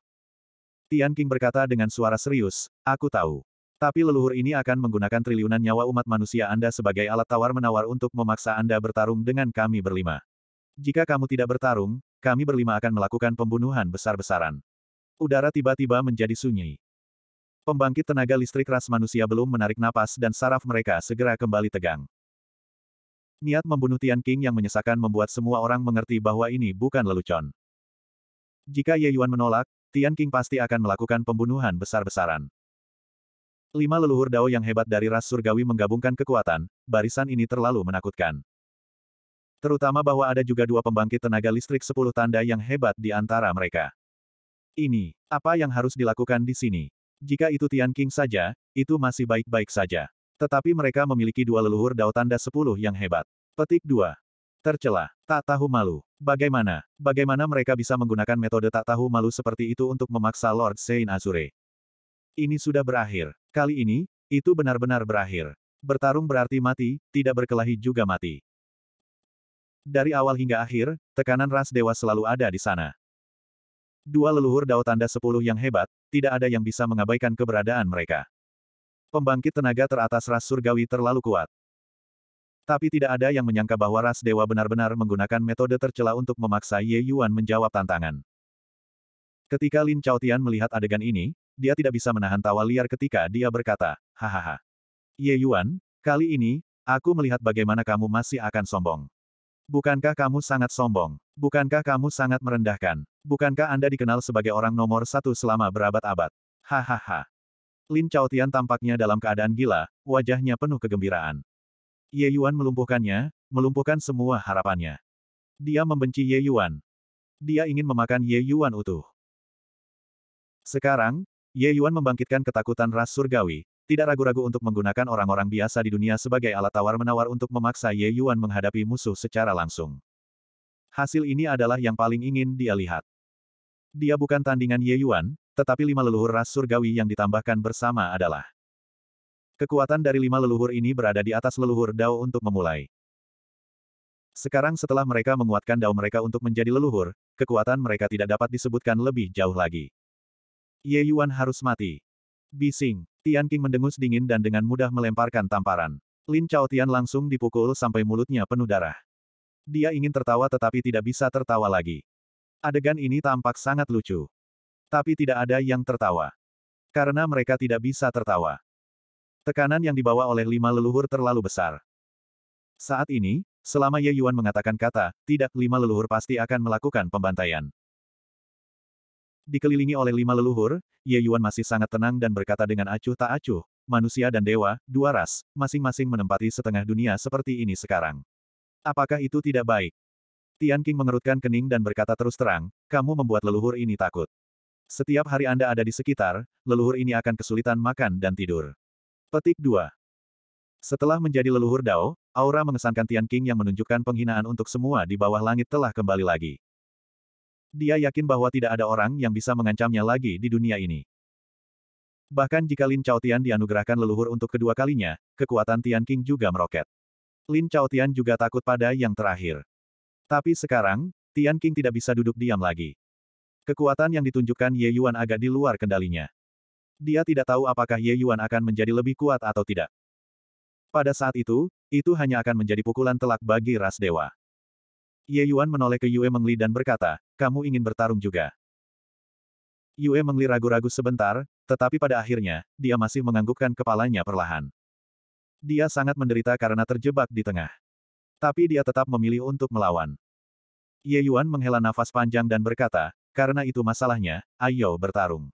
Tian King berkata dengan suara serius, aku tahu. Tapi leluhur ini akan menggunakan triliunan nyawa umat manusia Anda sebagai alat tawar-menawar untuk memaksa Anda bertarung dengan kami berlima. Jika kamu tidak bertarung, kami berlima akan melakukan pembunuhan besar-besaran. Udara tiba-tiba menjadi sunyi. Pembangkit tenaga listrik ras manusia belum menarik napas dan saraf mereka segera kembali tegang. Niat membunuh Tian King yang menyesakan membuat semua orang mengerti bahwa ini bukan lelucon. Jika Ye Yuan menolak, Tian King pasti akan melakukan pembunuhan besar-besaran. Lima leluhur Dao yang hebat dari ras surgawi menggabungkan kekuatan, barisan ini terlalu menakutkan. Terutama bahwa ada juga dua pembangkit tenaga listrik sepuluh tanda yang hebat di antara mereka. Ini, apa yang harus dilakukan di sini? Jika itu Tian King saja, itu masih baik-baik saja. Tetapi mereka memiliki dua leluhur dao tanda sepuluh yang hebat. Petik 2. Tercela, tak tahu malu. Bagaimana, bagaimana mereka bisa menggunakan metode tak tahu malu seperti itu untuk memaksa Lord Sein Azure? Ini sudah berakhir. Kali ini, itu benar-benar berakhir. Bertarung berarti mati, tidak berkelahi juga mati. Dari awal hingga akhir, tekanan ras dewa selalu ada di sana. Dua leluhur Dao Tanda Sepuluh yang hebat, tidak ada yang bisa mengabaikan keberadaan mereka. Pembangkit tenaga teratas ras surgawi terlalu kuat. Tapi tidak ada yang menyangka bahwa ras dewa benar-benar menggunakan metode tercela untuk memaksa Ye Yuan menjawab tantangan. Ketika Lin Tian melihat adegan ini, dia tidak bisa menahan tawa liar ketika dia berkata, hahaha. Ye Yuan, kali ini, aku melihat bagaimana kamu masih akan sombong. Bukankah kamu sangat sombong? Bukankah kamu sangat merendahkan? Bukankah Anda dikenal sebagai orang nomor satu selama berabad-abad? Hahaha. Lin Chaotian tampaknya dalam keadaan gila, wajahnya penuh kegembiraan. Ye Yuan melumpuhkannya, melumpuhkan semua harapannya. Dia membenci Ye Yuan. Dia ingin memakan Ye Yuan utuh. Sekarang, Ye Yuan membangkitkan ketakutan ras surgawi, tidak ragu-ragu untuk menggunakan orang-orang biasa di dunia sebagai alat tawar-menawar untuk memaksa Ye Yuan menghadapi musuh secara langsung. Hasil ini adalah yang paling ingin dia lihat. Dia bukan tandingan Ye Yuan, tetapi lima leluhur ras surgawi yang ditambahkan bersama adalah Kekuatan dari lima leluhur ini berada di atas leluhur Dao untuk memulai. Sekarang setelah mereka menguatkan Dao mereka untuk menjadi leluhur, kekuatan mereka tidak dapat disebutkan lebih jauh lagi. Ye Yuan harus mati. Bising. Tian King mendengus dingin dan dengan mudah melemparkan tamparan. Lin Chao Tian langsung dipukul sampai mulutnya penuh darah. Dia ingin tertawa tetapi tidak bisa tertawa lagi. Adegan ini tampak sangat lucu. Tapi tidak ada yang tertawa. Karena mereka tidak bisa tertawa. Tekanan yang dibawa oleh lima leluhur terlalu besar. Saat ini, selama Ye Yuan mengatakan kata, tidak, lima leluhur pasti akan melakukan pembantaian. Dikelilingi oleh lima leluhur, Ye Yuan masih sangat tenang dan berkata dengan acuh tak acuh, manusia dan dewa, dua ras, masing-masing menempati setengah dunia seperti ini sekarang. Apakah itu tidak baik? Tian King mengerutkan kening dan berkata terus terang, kamu membuat leluhur ini takut. Setiap hari Anda ada di sekitar, leluhur ini akan kesulitan makan dan tidur. Petik 2. Setelah menjadi leluhur Dao, aura mengesankan Tian King yang menunjukkan penghinaan untuk semua di bawah langit telah kembali lagi. Dia yakin bahwa tidak ada orang yang bisa mengancamnya lagi di dunia ini. Bahkan jika Lin Chaotian dianugerahkan leluhur untuk kedua kalinya, kekuatan Tian King juga meroket. Lin Chaotian juga takut pada yang terakhir. Tapi sekarang, Tian King tidak bisa duduk diam lagi. Kekuatan yang ditunjukkan Ye Yuan agak di luar kendalinya. Dia tidak tahu apakah Ye Yuan akan menjadi lebih kuat atau tidak. Pada saat itu, itu hanya akan menjadi pukulan telak bagi ras dewa. Ye Yuan menoleh ke Yue Mengli dan berkata, kamu ingin bertarung juga. Yue Mengli ragu-ragu sebentar, tetapi pada akhirnya, dia masih menganggukkan kepalanya perlahan. Dia sangat menderita karena terjebak di tengah. Tapi dia tetap memilih untuk melawan. Ye Yuan menghela nafas panjang dan berkata, karena itu masalahnya, ayo bertarung.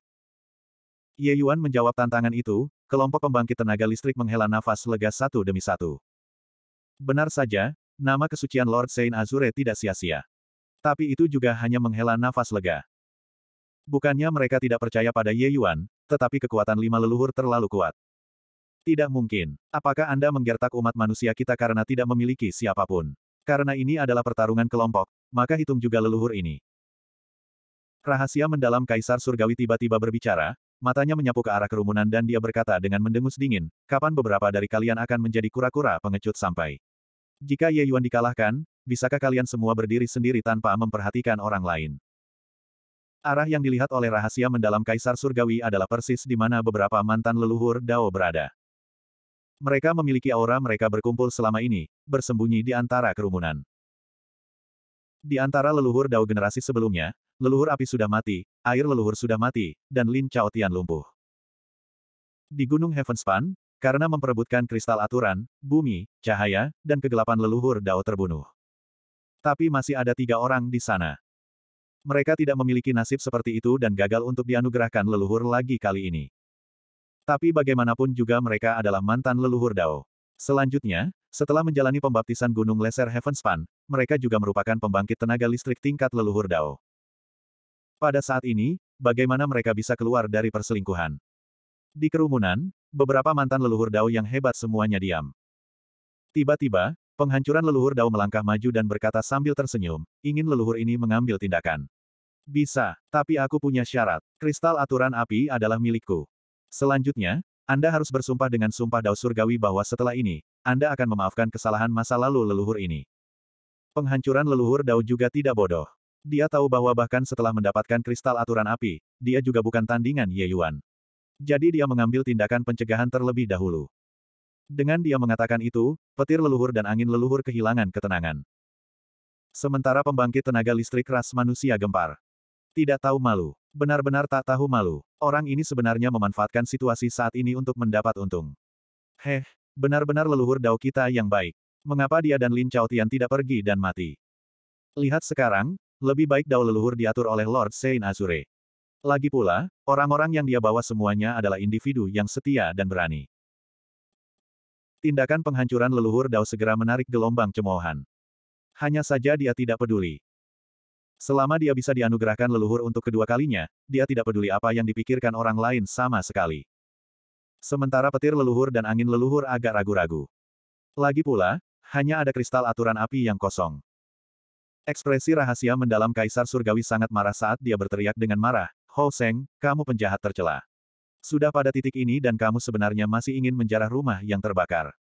Ye Yuan menjawab tantangan itu, kelompok pembangkit tenaga listrik menghela nafas lega satu demi satu. Benar saja, nama kesucian Lord Saint Azure tidak sia-sia. Tapi itu juga hanya menghela nafas lega. Bukannya mereka tidak percaya pada Ye Yuan, tetapi kekuatan lima leluhur terlalu kuat. Tidak mungkin. Apakah Anda menggertak umat manusia kita karena tidak memiliki siapapun? Karena ini adalah pertarungan kelompok, maka hitung juga leluhur ini. Rahasia mendalam Kaisar Surgawi tiba-tiba berbicara, matanya menyapu ke arah kerumunan dan dia berkata dengan mendengus dingin, kapan beberapa dari kalian akan menjadi kura-kura pengecut sampai. Jika Ye Yuan dikalahkan, bisakah kalian semua berdiri sendiri tanpa memperhatikan orang lain? Arah yang dilihat oleh rahasia mendalam Kaisar Surgawi adalah persis di mana beberapa mantan leluhur Dao berada. Mereka memiliki aura mereka berkumpul selama ini, bersembunyi di antara kerumunan. Di antara leluhur Dao generasi sebelumnya, leluhur api sudah mati, air leluhur sudah mati, dan Lin Chao Tian lumpuh. Di Gunung Heavenspan, karena memperebutkan kristal aturan, bumi, cahaya, dan kegelapan leluhur Dao terbunuh. Tapi masih ada tiga orang di sana. Mereka tidak memiliki nasib seperti itu dan gagal untuk dianugerahkan leluhur lagi kali ini. Tapi bagaimanapun juga mereka adalah mantan leluhur Dao. Selanjutnya, setelah menjalani pembaptisan Gunung Lesser Heavenspan, mereka juga merupakan pembangkit tenaga listrik tingkat leluhur Dao. Pada saat ini, bagaimana mereka bisa keluar dari perselingkuhan? Di kerumunan, beberapa mantan leluhur Dao yang hebat semuanya diam. Tiba-tiba, penghancuran leluhur Dao melangkah maju dan berkata sambil tersenyum, ingin leluhur ini mengambil tindakan. Bisa, tapi aku punya syarat. Kristal aturan api adalah milikku. Selanjutnya, Anda harus bersumpah dengan sumpah Dao Surgawi bahwa setelah ini, Anda akan memaafkan kesalahan masa lalu leluhur ini. Penghancuran leluhur Dao juga tidak bodoh. Dia tahu bahwa bahkan setelah mendapatkan kristal aturan api, dia juga bukan tandingan Ye Yuan. Jadi dia mengambil tindakan pencegahan terlebih dahulu. Dengan dia mengatakan itu, petir leluhur dan angin leluhur kehilangan ketenangan. Sementara pembangkit tenaga listrik ras manusia gempar. Tidak tahu malu. Benar-benar tak tahu malu. Orang ini sebenarnya memanfaatkan situasi saat ini untuk mendapat untung. Heh, benar-benar leluhur dao kita yang baik. Mengapa dia dan Lin Tian tidak pergi dan mati? Lihat sekarang, lebih baik dao leluhur diatur oleh Lord Sein Azure. Lagi pula, orang-orang yang dia bawa semuanya adalah individu yang setia dan berani. Tindakan penghancuran leluhur Dao segera menarik gelombang cemoohan. Hanya saja dia tidak peduli. Selama dia bisa dianugerahkan leluhur untuk kedua kalinya, dia tidak peduli apa yang dipikirkan orang lain sama sekali. Sementara petir leluhur dan angin leluhur agak ragu-ragu. Lagi pula, hanya ada kristal aturan api yang kosong. Ekspresi rahasia mendalam Kaisar Surgawi sangat marah saat dia berteriak dengan marah, Hou Seng, kamu penjahat tercela. Sudah pada titik ini dan kamu sebenarnya masih ingin menjarah rumah yang terbakar.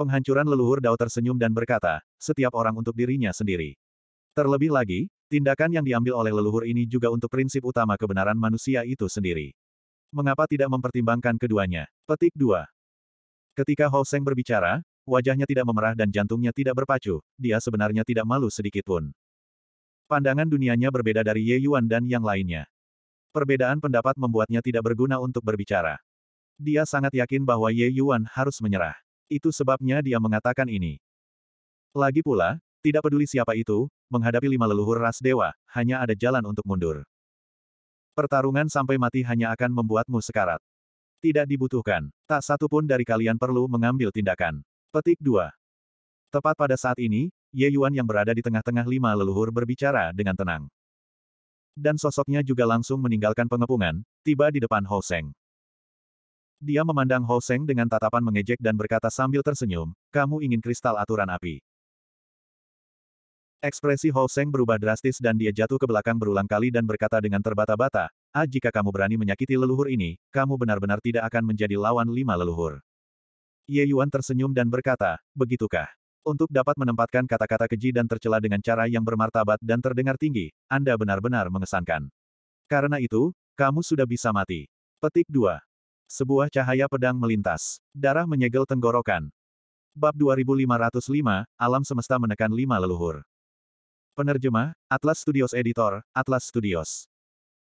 Penghancuran leluhur Dao tersenyum dan berkata, setiap orang untuk dirinya sendiri. Terlebih lagi, tindakan yang diambil oleh leluhur ini juga untuk prinsip utama kebenaran manusia itu sendiri. Mengapa tidak mempertimbangkan keduanya? Petik 2. Ketika Hou Seng berbicara, wajahnya tidak memerah dan jantungnya tidak berpacu, dia sebenarnya tidak malu sedikitpun. Pandangan dunianya berbeda dari Ye Yuan dan yang lainnya. Perbedaan pendapat membuatnya tidak berguna untuk berbicara. Dia sangat yakin bahwa Ye Yuan harus menyerah. Itu sebabnya dia mengatakan ini. Lagi pula, tidak peduli siapa itu, menghadapi lima leluhur ras dewa, hanya ada jalan untuk mundur. Pertarungan sampai mati hanya akan membuatmu sekarat. Tidak dibutuhkan. Tak satu pun dari kalian perlu mengambil tindakan. Petik 2. Tepat pada saat ini, Ye Yuan yang berada di tengah-tengah lima leluhur berbicara dengan tenang dan sosoknya juga langsung meninggalkan pengepungan, tiba di depan Hou Seng. Dia memandang Hou Seng dengan tatapan mengejek dan berkata sambil tersenyum, kamu ingin kristal aturan api. Ekspresi Hou Seng berubah drastis dan dia jatuh ke belakang berulang kali dan berkata dengan terbata-bata, ah jika kamu berani menyakiti leluhur ini, kamu benar-benar tidak akan menjadi lawan lima leluhur. Ye Yuan tersenyum dan berkata, begitukah? Untuk dapat menempatkan kata-kata keji dan tercela dengan cara yang bermartabat dan terdengar tinggi, Anda benar-benar mengesankan. Karena itu, kamu sudah bisa mati. Petik 2. Sebuah cahaya pedang melintas. Darah menyegel tenggorokan. Bab 2505, Alam Semesta Menekan Lima Leluhur. Penerjemah, Atlas Studios Editor, Atlas Studios.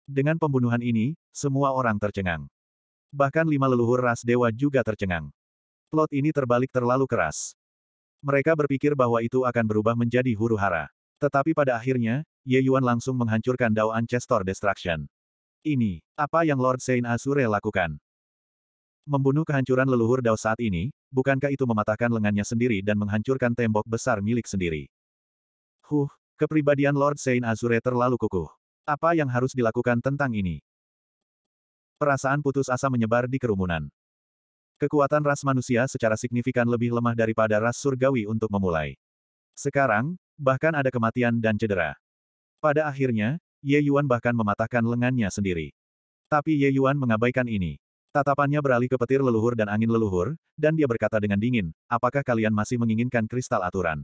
Dengan pembunuhan ini, semua orang tercengang. Bahkan lima leluhur ras dewa juga tercengang. Plot ini terbalik terlalu keras. Mereka berpikir bahwa itu akan berubah menjadi huru hara. Tetapi pada akhirnya, Ye Yuan langsung menghancurkan Dao Ancestor Destruction. Ini, apa yang Lord Saint Azure lakukan? Membunuh kehancuran leluhur Dao saat ini, bukankah itu mematahkan lengannya sendiri dan menghancurkan tembok besar milik sendiri? Huh, kepribadian Lord Saint Azure terlalu kukuh. Apa yang harus dilakukan tentang ini? Perasaan putus asa menyebar di kerumunan. Kekuatan ras manusia secara signifikan lebih lemah daripada ras surgawi untuk memulai. Sekarang, bahkan ada kematian dan cedera. Pada akhirnya, Ye Yuan bahkan mematahkan lengannya sendiri. Tapi Ye Yuan mengabaikan ini. Tatapannya beralih ke petir leluhur dan angin leluhur, dan dia berkata dengan dingin, apakah kalian masih menginginkan kristal aturan?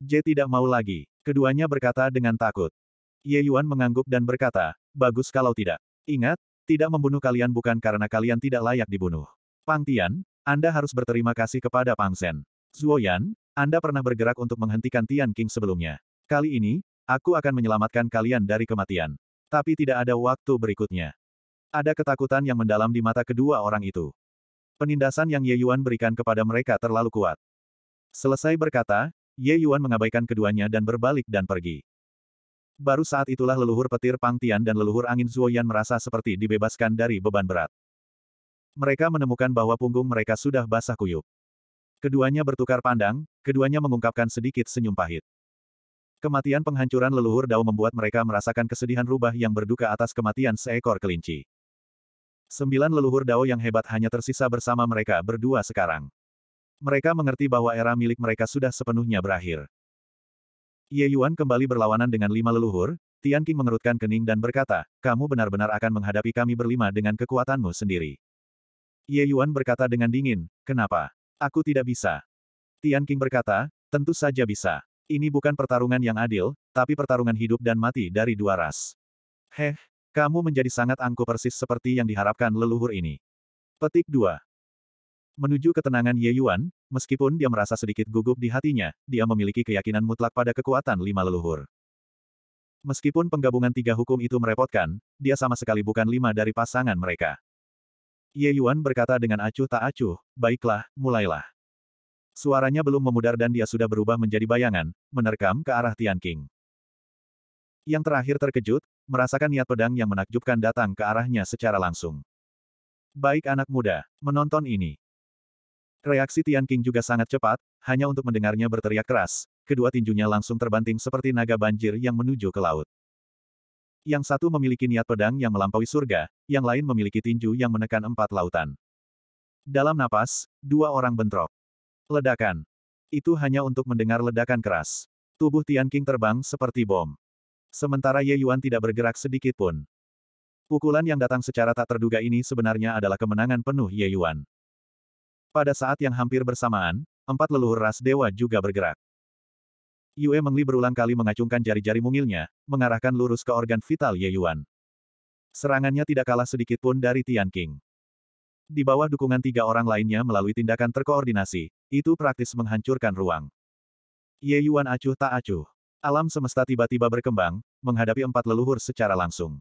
J tidak mau lagi. Keduanya berkata dengan takut. Ye Yuan mengangguk dan berkata, bagus kalau tidak. Ingat, tidak membunuh kalian bukan karena kalian tidak layak dibunuh. Pang Tian, Anda harus berterima kasih kepada Pang Sen. Yan, Anda pernah bergerak untuk menghentikan Tian King sebelumnya. Kali ini, aku akan menyelamatkan kalian dari kematian. Tapi tidak ada waktu berikutnya. Ada ketakutan yang mendalam di mata kedua orang itu. Penindasan yang Ye Yuan berikan kepada mereka terlalu kuat. Selesai berkata, Ye Yuan mengabaikan keduanya dan berbalik dan pergi. Baru saat itulah leluhur petir Pang Tian dan leluhur angin Yan merasa seperti dibebaskan dari beban berat. Mereka menemukan bahwa punggung mereka sudah basah kuyup. Keduanya bertukar pandang, keduanya mengungkapkan sedikit senyum pahit. Kematian penghancuran leluhur Dao membuat mereka merasakan kesedihan rubah yang berduka atas kematian seekor kelinci. Sembilan leluhur Dao yang hebat hanya tersisa bersama mereka berdua sekarang. Mereka mengerti bahwa era milik mereka sudah sepenuhnya berakhir. Ye Yuan kembali berlawanan dengan lima leluhur, Tian King mengerutkan kening dan berkata, kamu benar-benar akan menghadapi kami berlima dengan kekuatanmu sendiri. Ye Yuan berkata dengan dingin, kenapa? Aku tidak bisa. Tian King berkata, tentu saja bisa. Ini bukan pertarungan yang adil, tapi pertarungan hidup dan mati dari dua ras. Heh, kamu menjadi sangat angkuh persis seperti yang diharapkan leluhur ini. Petik 2. Menuju ketenangan Ye Yuan, meskipun dia merasa sedikit gugup di hatinya, dia memiliki keyakinan mutlak pada kekuatan lima leluhur. Meskipun penggabungan tiga hukum itu merepotkan, dia sama sekali bukan lima dari pasangan mereka. Ye Yuan berkata dengan acuh tak acuh, baiklah, mulailah. Suaranya belum memudar dan dia sudah berubah menjadi bayangan, menerkam ke arah Tian King. Yang terakhir terkejut, merasakan niat pedang yang menakjubkan datang ke arahnya secara langsung. Baik anak muda, menonton ini. Reaksi Tian King juga sangat cepat, hanya untuk mendengarnya berteriak keras, kedua tinjunya langsung terbanting seperti naga banjir yang menuju ke laut. Yang satu memiliki niat pedang yang melampaui surga, yang lain memiliki tinju yang menekan empat lautan. Dalam napas, dua orang bentrok. Ledakan. Itu hanya untuk mendengar ledakan keras. Tubuh Tian King terbang seperti bom. Sementara Ye Yuan tidak bergerak sedikit pun. Pukulan yang datang secara tak terduga ini sebenarnya adalah kemenangan penuh Ye Yuan. Pada saat yang hampir bersamaan, empat leluhur ras dewa juga bergerak. Yue Mengli berulang kali mengacungkan jari-jari mungilnya, mengarahkan lurus ke organ vital Ye Yuan. Serangannya tidak kalah sedikit pun dari Tian King. Di bawah dukungan tiga orang lainnya melalui tindakan terkoordinasi, itu praktis menghancurkan ruang. Ye Yuan acuh tak acuh. Alam semesta tiba-tiba berkembang, menghadapi empat leluhur secara langsung.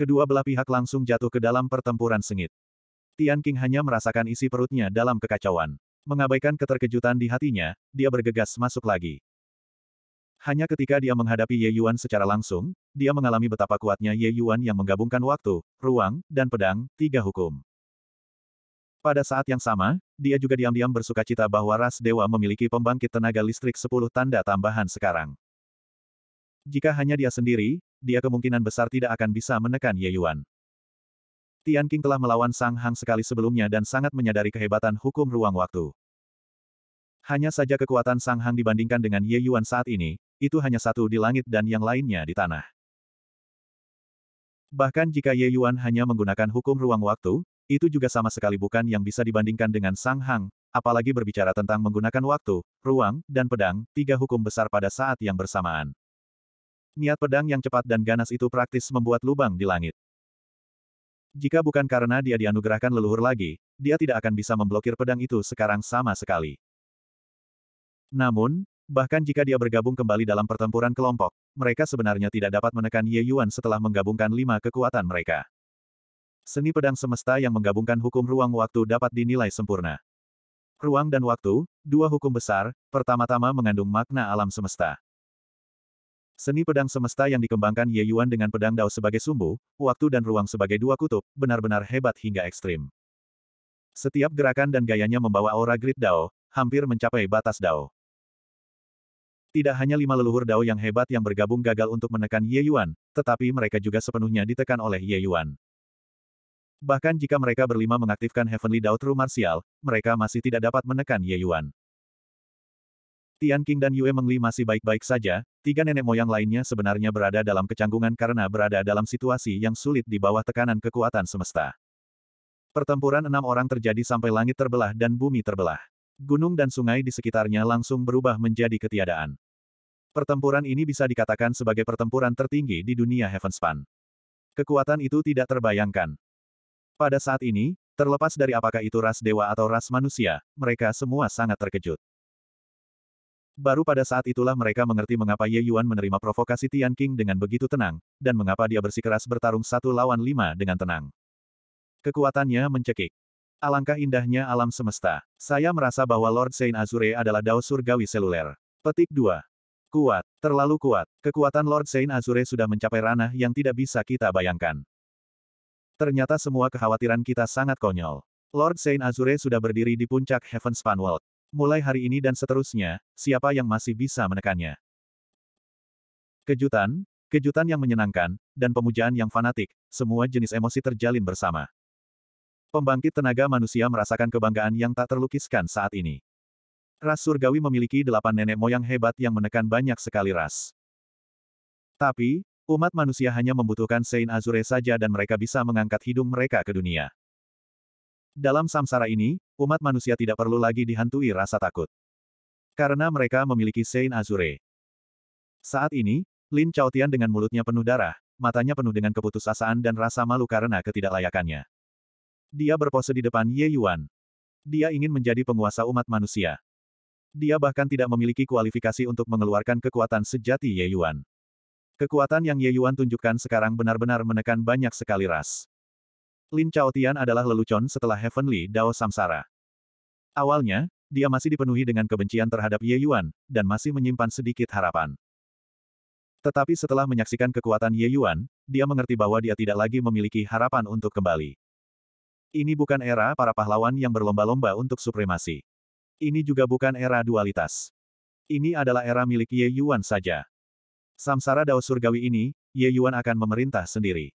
Kedua belah pihak langsung jatuh ke dalam pertempuran sengit. Tian King hanya merasakan isi perutnya dalam kekacauan. Mengabaikan keterkejutan di hatinya, dia bergegas masuk lagi. Hanya ketika dia menghadapi Ye Yuan secara langsung, dia mengalami betapa kuatnya Ye Yuan yang menggabungkan waktu, ruang, dan pedang, tiga hukum. Pada saat yang sama, dia juga diam-diam bersuka cita bahwa ras dewa memiliki pembangkit tenaga listrik 10 tanda tambahan sekarang. Jika hanya dia sendiri, dia kemungkinan besar tidak akan bisa menekan Ye Yuan. Tian King telah melawan Sang Hang sekali sebelumnya dan sangat menyadari kehebatan hukum ruang waktu. Hanya saja kekuatan Sang Hang dibandingkan dengan Ye Yuan saat ini, itu hanya satu di langit dan yang lainnya di tanah. Bahkan jika Ye Yuan hanya menggunakan hukum ruang waktu, itu juga sama sekali bukan yang bisa dibandingkan dengan Sang Hang, apalagi berbicara tentang menggunakan waktu, ruang, dan pedang, tiga hukum besar pada saat yang bersamaan. Niat pedang yang cepat dan ganas itu praktis membuat lubang di langit. Jika bukan karena dia dianugerahkan leluhur lagi, dia tidak akan bisa memblokir pedang itu sekarang sama sekali. Namun, Bahkan jika dia bergabung kembali dalam pertempuran kelompok, mereka sebenarnya tidak dapat menekan Ye Yuan setelah menggabungkan lima kekuatan mereka. Seni pedang semesta yang menggabungkan hukum ruang waktu dapat dinilai sempurna. Ruang dan waktu, dua hukum besar, pertama-tama mengandung makna alam semesta. Seni pedang semesta yang dikembangkan Ye Yuan dengan pedang Dao sebagai sumbu, waktu dan ruang sebagai dua kutub, benar-benar hebat hingga ekstrim. Setiap gerakan dan gayanya membawa aura grid Dao, hampir mencapai batas Dao. Tidak hanya lima leluhur Dao yang hebat yang bergabung gagal untuk menekan Ye Yuan, tetapi mereka juga sepenuhnya ditekan oleh Ye Yuan. Bahkan jika mereka berlima mengaktifkan Heavenly Dao True Martial, mereka masih tidak dapat menekan Ye Yuan. Tian King dan Yue Mengli masih baik-baik saja, tiga nenek moyang lainnya sebenarnya berada dalam kecanggungan karena berada dalam situasi yang sulit di bawah tekanan kekuatan semesta. Pertempuran enam orang terjadi sampai langit terbelah dan bumi terbelah. Gunung dan sungai di sekitarnya langsung berubah menjadi ketiadaan. Pertempuran ini bisa dikatakan sebagai pertempuran tertinggi di dunia Heavenspan. Kekuatan itu tidak terbayangkan. Pada saat ini, terlepas dari apakah itu ras dewa atau ras manusia, mereka semua sangat terkejut. Baru pada saat itulah mereka mengerti mengapa Ye Yuan menerima provokasi Tian King dengan begitu tenang, dan mengapa dia bersikeras bertarung satu lawan lima dengan tenang. Kekuatannya mencekik. Alangkah indahnya alam semesta. Saya merasa bahwa Lord Saint Azure adalah dao surgawi seluler. Petik 2. Kuat, terlalu kuat. Kekuatan Lord Saint Azure sudah mencapai ranah yang tidak bisa kita bayangkan. Ternyata semua kekhawatiran kita sangat konyol. Lord Saint Azure sudah berdiri di puncak Heaven Span World. Mulai hari ini dan seterusnya, siapa yang masih bisa menekannya? Kejutan, kejutan yang menyenangkan, dan pemujaan yang fanatik, semua jenis emosi terjalin bersama. Pembangkit tenaga manusia merasakan kebanggaan yang tak terlukiskan saat ini. Ras surgawi memiliki delapan nenek moyang hebat yang menekan banyak sekali ras. Tapi, umat manusia hanya membutuhkan Sein Azure saja dan mereka bisa mengangkat hidung mereka ke dunia. Dalam samsara ini, umat manusia tidak perlu lagi dihantui rasa takut. Karena mereka memiliki Sein Azure. Saat ini, Lin Chaotian dengan mulutnya penuh darah, matanya penuh dengan keputusasaan dan rasa malu karena ketidaklayakannya. Dia berpose di depan Ye Yuan. Dia ingin menjadi penguasa umat manusia. Dia bahkan tidak memiliki kualifikasi untuk mengeluarkan kekuatan sejati Ye Yuan. Kekuatan yang Ye Yuan tunjukkan sekarang benar-benar menekan banyak sekali ras. Lin Tian adalah lelucon setelah Heavenly Dao Samsara. Awalnya, dia masih dipenuhi dengan kebencian terhadap Ye Yuan, dan masih menyimpan sedikit harapan. Tetapi setelah menyaksikan kekuatan Ye Yuan, dia mengerti bahwa dia tidak lagi memiliki harapan untuk kembali. Ini bukan era para pahlawan yang berlomba-lomba untuk supremasi. Ini juga bukan era dualitas. Ini adalah era milik Ye Yuan saja. Samsara Dao Surgawi ini, Ye Yuan akan memerintah sendiri.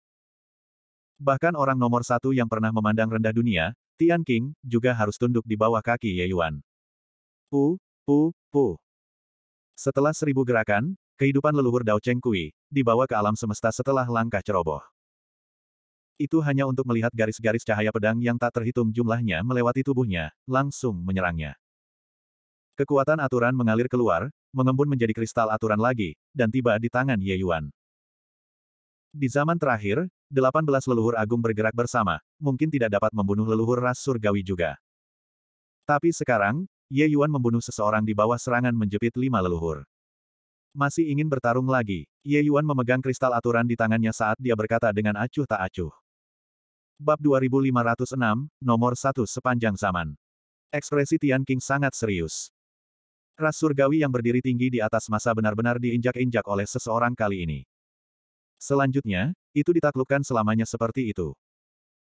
Bahkan orang nomor satu yang pernah memandang rendah dunia, Tian King, juga harus tunduk di bawah kaki Ye Yuan. Pu, pu, pu. Setelah seribu gerakan, kehidupan leluhur Dao Cheng Kui, dibawa ke alam semesta setelah langkah ceroboh. Itu hanya untuk melihat garis-garis cahaya pedang yang tak terhitung jumlahnya melewati tubuhnya, langsung menyerangnya. Kekuatan aturan mengalir keluar, mengembun menjadi kristal aturan lagi, dan tiba di tangan Ye Yuan. Di zaman terakhir, 18 leluhur agung bergerak bersama, mungkin tidak dapat membunuh leluhur ras surgawi juga. Tapi sekarang, Ye Yuan membunuh seseorang di bawah serangan menjepit lima leluhur. Masih ingin bertarung lagi, Ye Yuan memegang kristal aturan di tangannya saat dia berkata dengan acuh tak acuh. Bab 2506, nomor 1 sepanjang zaman. Ekspresi Tian King sangat serius. Ras surgawi yang berdiri tinggi di atas masa benar-benar diinjak-injak oleh seseorang kali ini. Selanjutnya, itu ditaklukkan selamanya seperti itu.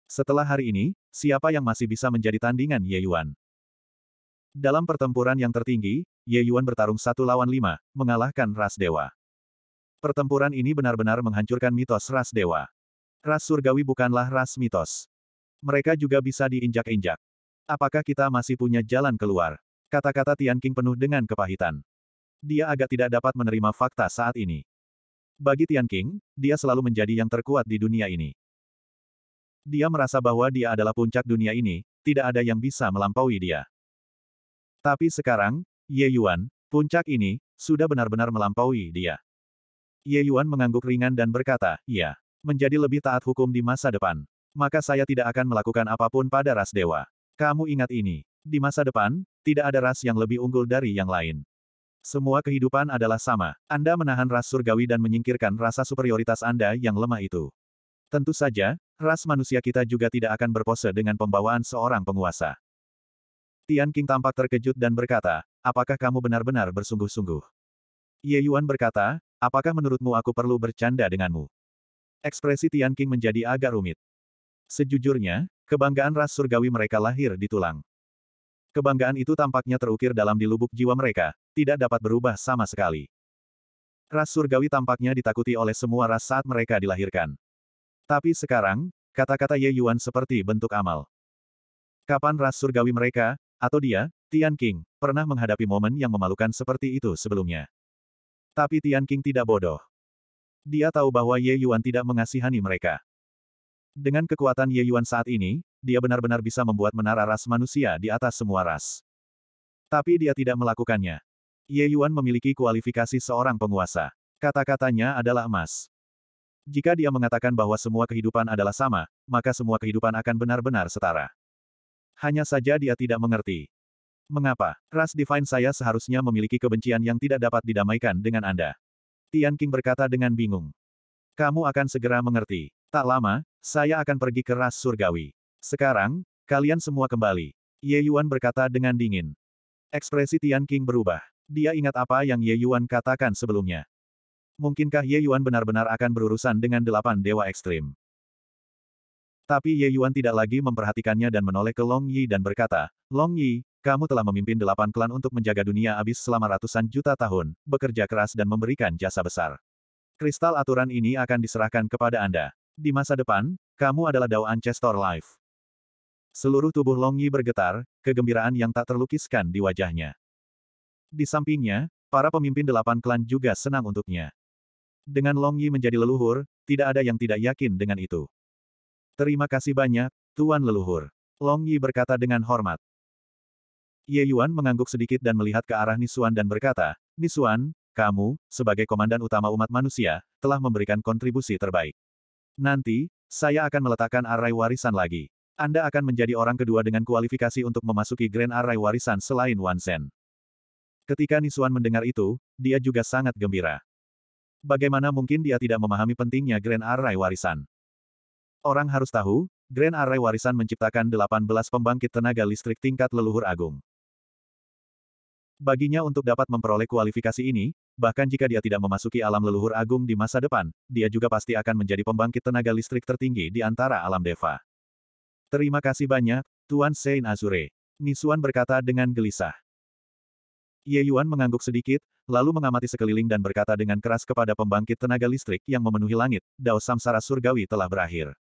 Setelah hari ini, siapa yang masih bisa menjadi tandingan Ye Yuan? Dalam pertempuran yang tertinggi, Ye Yuan bertarung satu lawan lima, mengalahkan ras dewa. Pertempuran ini benar-benar menghancurkan mitos ras dewa. Ras surgawi bukanlah ras mitos. Mereka juga bisa diinjak-injak. Apakah kita masih punya jalan keluar? Kata-kata Tian King penuh dengan kepahitan. Dia agak tidak dapat menerima fakta saat ini. Bagi Tian King, dia selalu menjadi yang terkuat di dunia ini. Dia merasa bahwa dia adalah puncak dunia ini, tidak ada yang bisa melampaui dia. Tapi sekarang, Ye Yuan, puncak ini, sudah benar-benar melampaui dia. Ye Yuan mengangguk ringan dan berkata, ya, menjadi lebih taat hukum di masa depan. Maka saya tidak akan melakukan apapun pada ras dewa. Kamu ingat ini. Di masa depan, tidak ada ras yang lebih unggul dari yang lain. Semua kehidupan adalah sama. Anda menahan ras surgawi dan menyingkirkan rasa superioritas Anda yang lemah itu. Tentu saja, ras manusia kita juga tidak akan berpose dengan pembawaan seorang penguasa. Tian King tampak terkejut dan berkata, apakah kamu benar-benar bersungguh-sungguh? Ye Yuan berkata, apakah menurutmu aku perlu bercanda denganmu? Ekspresi Tian King menjadi agak rumit. Sejujurnya, kebanggaan ras surgawi mereka lahir di tulang. Kebanggaan itu tampaknya terukir dalam di lubuk jiwa mereka, tidak dapat berubah sama sekali. Ras surgawi tampaknya ditakuti oleh semua ras saat mereka dilahirkan. Tapi sekarang, kata-kata Ye Yuan seperti bentuk amal. Kapan ras surgawi mereka, atau dia, Tian King, pernah menghadapi momen yang memalukan seperti itu sebelumnya. Tapi Tian King tidak bodoh. Dia tahu bahwa Ye Yuan tidak mengasihani mereka. Dengan kekuatan Ye Yuan saat ini, dia benar-benar bisa membuat menara ras manusia di atas semua ras. Tapi dia tidak melakukannya. Ye Yuan memiliki kualifikasi seorang penguasa. Kata-katanya adalah emas. Jika dia mengatakan bahwa semua kehidupan adalah sama, maka semua kehidupan akan benar-benar setara. Hanya saja dia tidak mengerti. Mengapa? Ras Divine saya seharusnya memiliki kebencian yang tidak dapat didamaikan dengan Anda. Tian King berkata dengan bingung. Kamu akan segera mengerti. Tak lama, saya akan pergi ke ras surgawi. Sekarang, kalian semua kembali. Ye Yuan berkata dengan dingin. Ekspresi Tian King berubah. Dia ingat apa yang Ye Yuan katakan sebelumnya. Mungkinkah Ye Yuan benar-benar akan berurusan dengan delapan dewa ekstrim? Tapi Ye Yuan tidak lagi memperhatikannya dan menoleh ke Long Yi dan berkata, Long Yi, kamu telah memimpin delapan klan untuk menjaga dunia abis selama ratusan juta tahun, bekerja keras dan memberikan jasa besar. Kristal aturan ini akan diserahkan kepada Anda. Di masa depan, kamu adalah Dao Ancestor Life. Seluruh tubuh Long Yi bergetar, kegembiraan yang tak terlukiskan di wajahnya. Di sampingnya, para pemimpin delapan klan juga senang untuknya. Dengan Long Yi menjadi leluhur, tidak ada yang tidak yakin dengan itu. Terima kasih banyak, Tuan Leluhur. Long Yi berkata dengan hormat. Ye Yuan mengangguk sedikit dan melihat ke arah Nisuan dan berkata, Nisuan, kamu, sebagai komandan utama umat manusia, telah memberikan kontribusi terbaik. Nanti, saya akan meletakkan array warisan lagi. Anda akan menjadi orang kedua dengan kualifikasi untuk memasuki Grand Array warisan selain Wansen. Ketika Nisuan mendengar itu, dia juga sangat gembira. Bagaimana mungkin dia tidak memahami pentingnya Grand Array warisan? Orang harus tahu, Grand Array warisan menciptakan 18 pembangkit tenaga listrik tingkat leluhur agung. Baginya untuk dapat memperoleh kualifikasi ini, bahkan jika dia tidak memasuki alam leluhur agung di masa depan, dia juga pasti akan menjadi pembangkit tenaga listrik tertinggi di antara alam deva. Terima kasih banyak, Tuan Sein Azure. Nisuan berkata dengan gelisah. Ye Yuan mengangguk sedikit, lalu mengamati sekeliling dan berkata dengan keras kepada pembangkit tenaga listrik yang memenuhi langit, Dao Samsara Surgawi telah berakhir.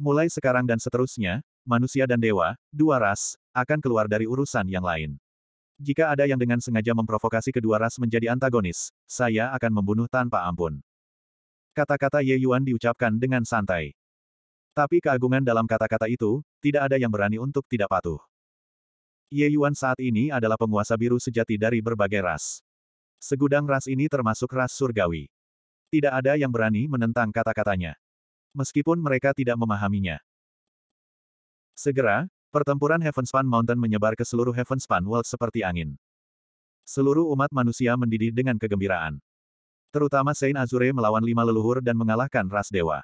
Mulai sekarang dan seterusnya, manusia dan dewa, dua ras, akan keluar dari urusan yang lain. Jika ada yang dengan sengaja memprovokasi kedua ras menjadi antagonis, saya akan membunuh tanpa ampun. Kata-kata Ye Yuan diucapkan dengan santai. Tapi keagungan dalam kata-kata itu, tidak ada yang berani untuk tidak patuh. Ye Yuan saat ini adalah penguasa biru sejati dari berbagai ras. Segudang ras ini termasuk ras surgawi. Tidak ada yang berani menentang kata-katanya. Meskipun mereka tidak memahaminya. Segera, Pertempuran Heavenspan Mountain menyebar ke seluruh Heavenspan World seperti angin. Seluruh umat manusia mendidih dengan kegembiraan. Terutama Saint Azure melawan lima leluhur dan mengalahkan ras dewa.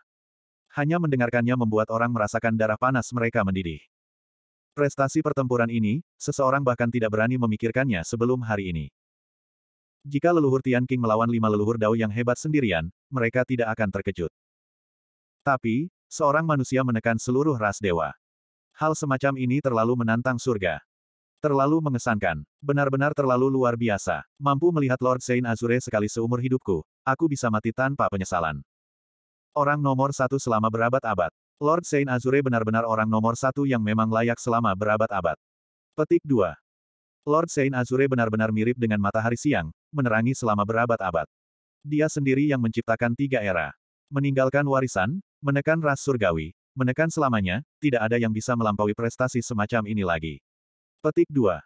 Hanya mendengarkannya membuat orang merasakan darah panas mereka mendidih. Prestasi pertempuran ini, seseorang bahkan tidak berani memikirkannya sebelum hari ini. Jika leluhur Tian King melawan lima leluhur Dao yang hebat sendirian, mereka tidak akan terkejut. Tapi, seorang manusia menekan seluruh ras dewa. Hal semacam ini terlalu menantang surga. Terlalu mengesankan. Benar-benar terlalu luar biasa. Mampu melihat Lord Saint Azure sekali seumur hidupku, aku bisa mati tanpa penyesalan. Orang nomor satu selama berabad-abad. Lord Saint Azure benar-benar orang nomor satu yang memang layak selama berabad-abad. Petik 2. Lord Saint Azure benar-benar mirip dengan matahari siang, menerangi selama berabad-abad. Dia sendiri yang menciptakan tiga era. Meninggalkan warisan, menekan ras surgawi, Menekan selamanya, tidak ada yang bisa melampaui prestasi semacam ini lagi. Petik 2.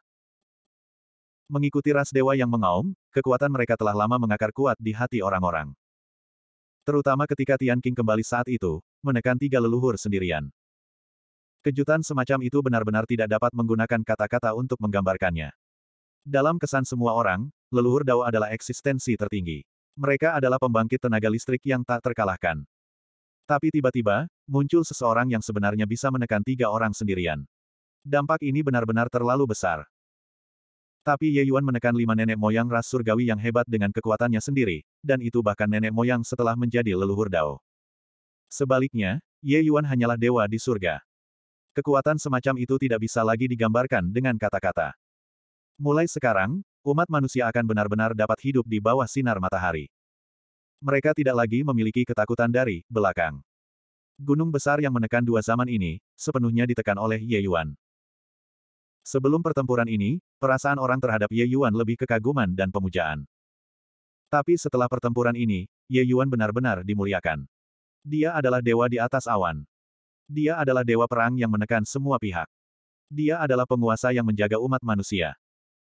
Mengikuti ras dewa yang mengaum, kekuatan mereka telah lama mengakar kuat di hati orang-orang. Terutama ketika Tian King kembali saat itu, menekan tiga leluhur sendirian. Kejutan semacam itu benar-benar tidak dapat menggunakan kata-kata untuk menggambarkannya. Dalam kesan semua orang, leluhur Dao adalah eksistensi tertinggi. Mereka adalah pembangkit tenaga listrik yang tak terkalahkan. Tapi tiba-tiba, muncul seseorang yang sebenarnya bisa menekan tiga orang sendirian. Dampak ini benar-benar terlalu besar. Tapi Ye Yuan menekan lima nenek moyang ras surgawi yang hebat dengan kekuatannya sendiri, dan itu bahkan nenek moyang setelah menjadi leluhur Dao. Sebaliknya, Ye Yuan hanyalah dewa di surga. Kekuatan semacam itu tidak bisa lagi digambarkan dengan kata-kata. Mulai sekarang, umat manusia akan benar-benar dapat hidup di bawah sinar matahari mereka tidak lagi memiliki ketakutan dari belakang. Gunung besar yang menekan dua zaman ini, sepenuhnya ditekan oleh Ye Yuan. Sebelum pertempuran ini, perasaan orang terhadap Ye Yuan lebih kekaguman dan pemujaan. Tapi setelah pertempuran ini, Ye Yuan benar-benar dimuliakan. Dia adalah dewa di atas awan. Dia adalah dewa perang yang menekan semua pihak. Dia adalah penguasa yang menjaga umat manusia.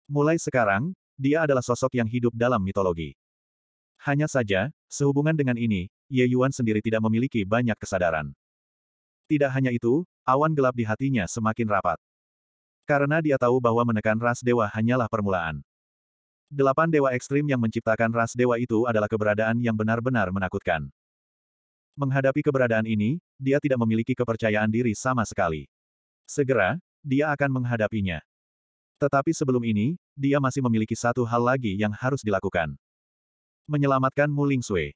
Mulai sekarang, dia adalah sosok yang hidup dalam mitologi. Hanya saja, sehubungan dengan ini, Ye Yuan sendiri tidak memiliki banyak kesadaran. Tidak hanya itu, awan gelap di hatinya semakin rapat. Karena dia tahu bahwa menekan ras dewa hanyalah permulaan. Delapan dewa ekstrim yang menciptakan ras dewa itu adalah keberadaan yang benar-benar menakutkan. Menghadapi keberadaan ini, dia tidak memiliki kepercayaan diri sama sekali. Segera, dia akan menghadapinya. Tetapi sebelum ini, dia masih memiliki satu hal lagi yang harus dilakukan menyelamatkan Mu Ling Sui.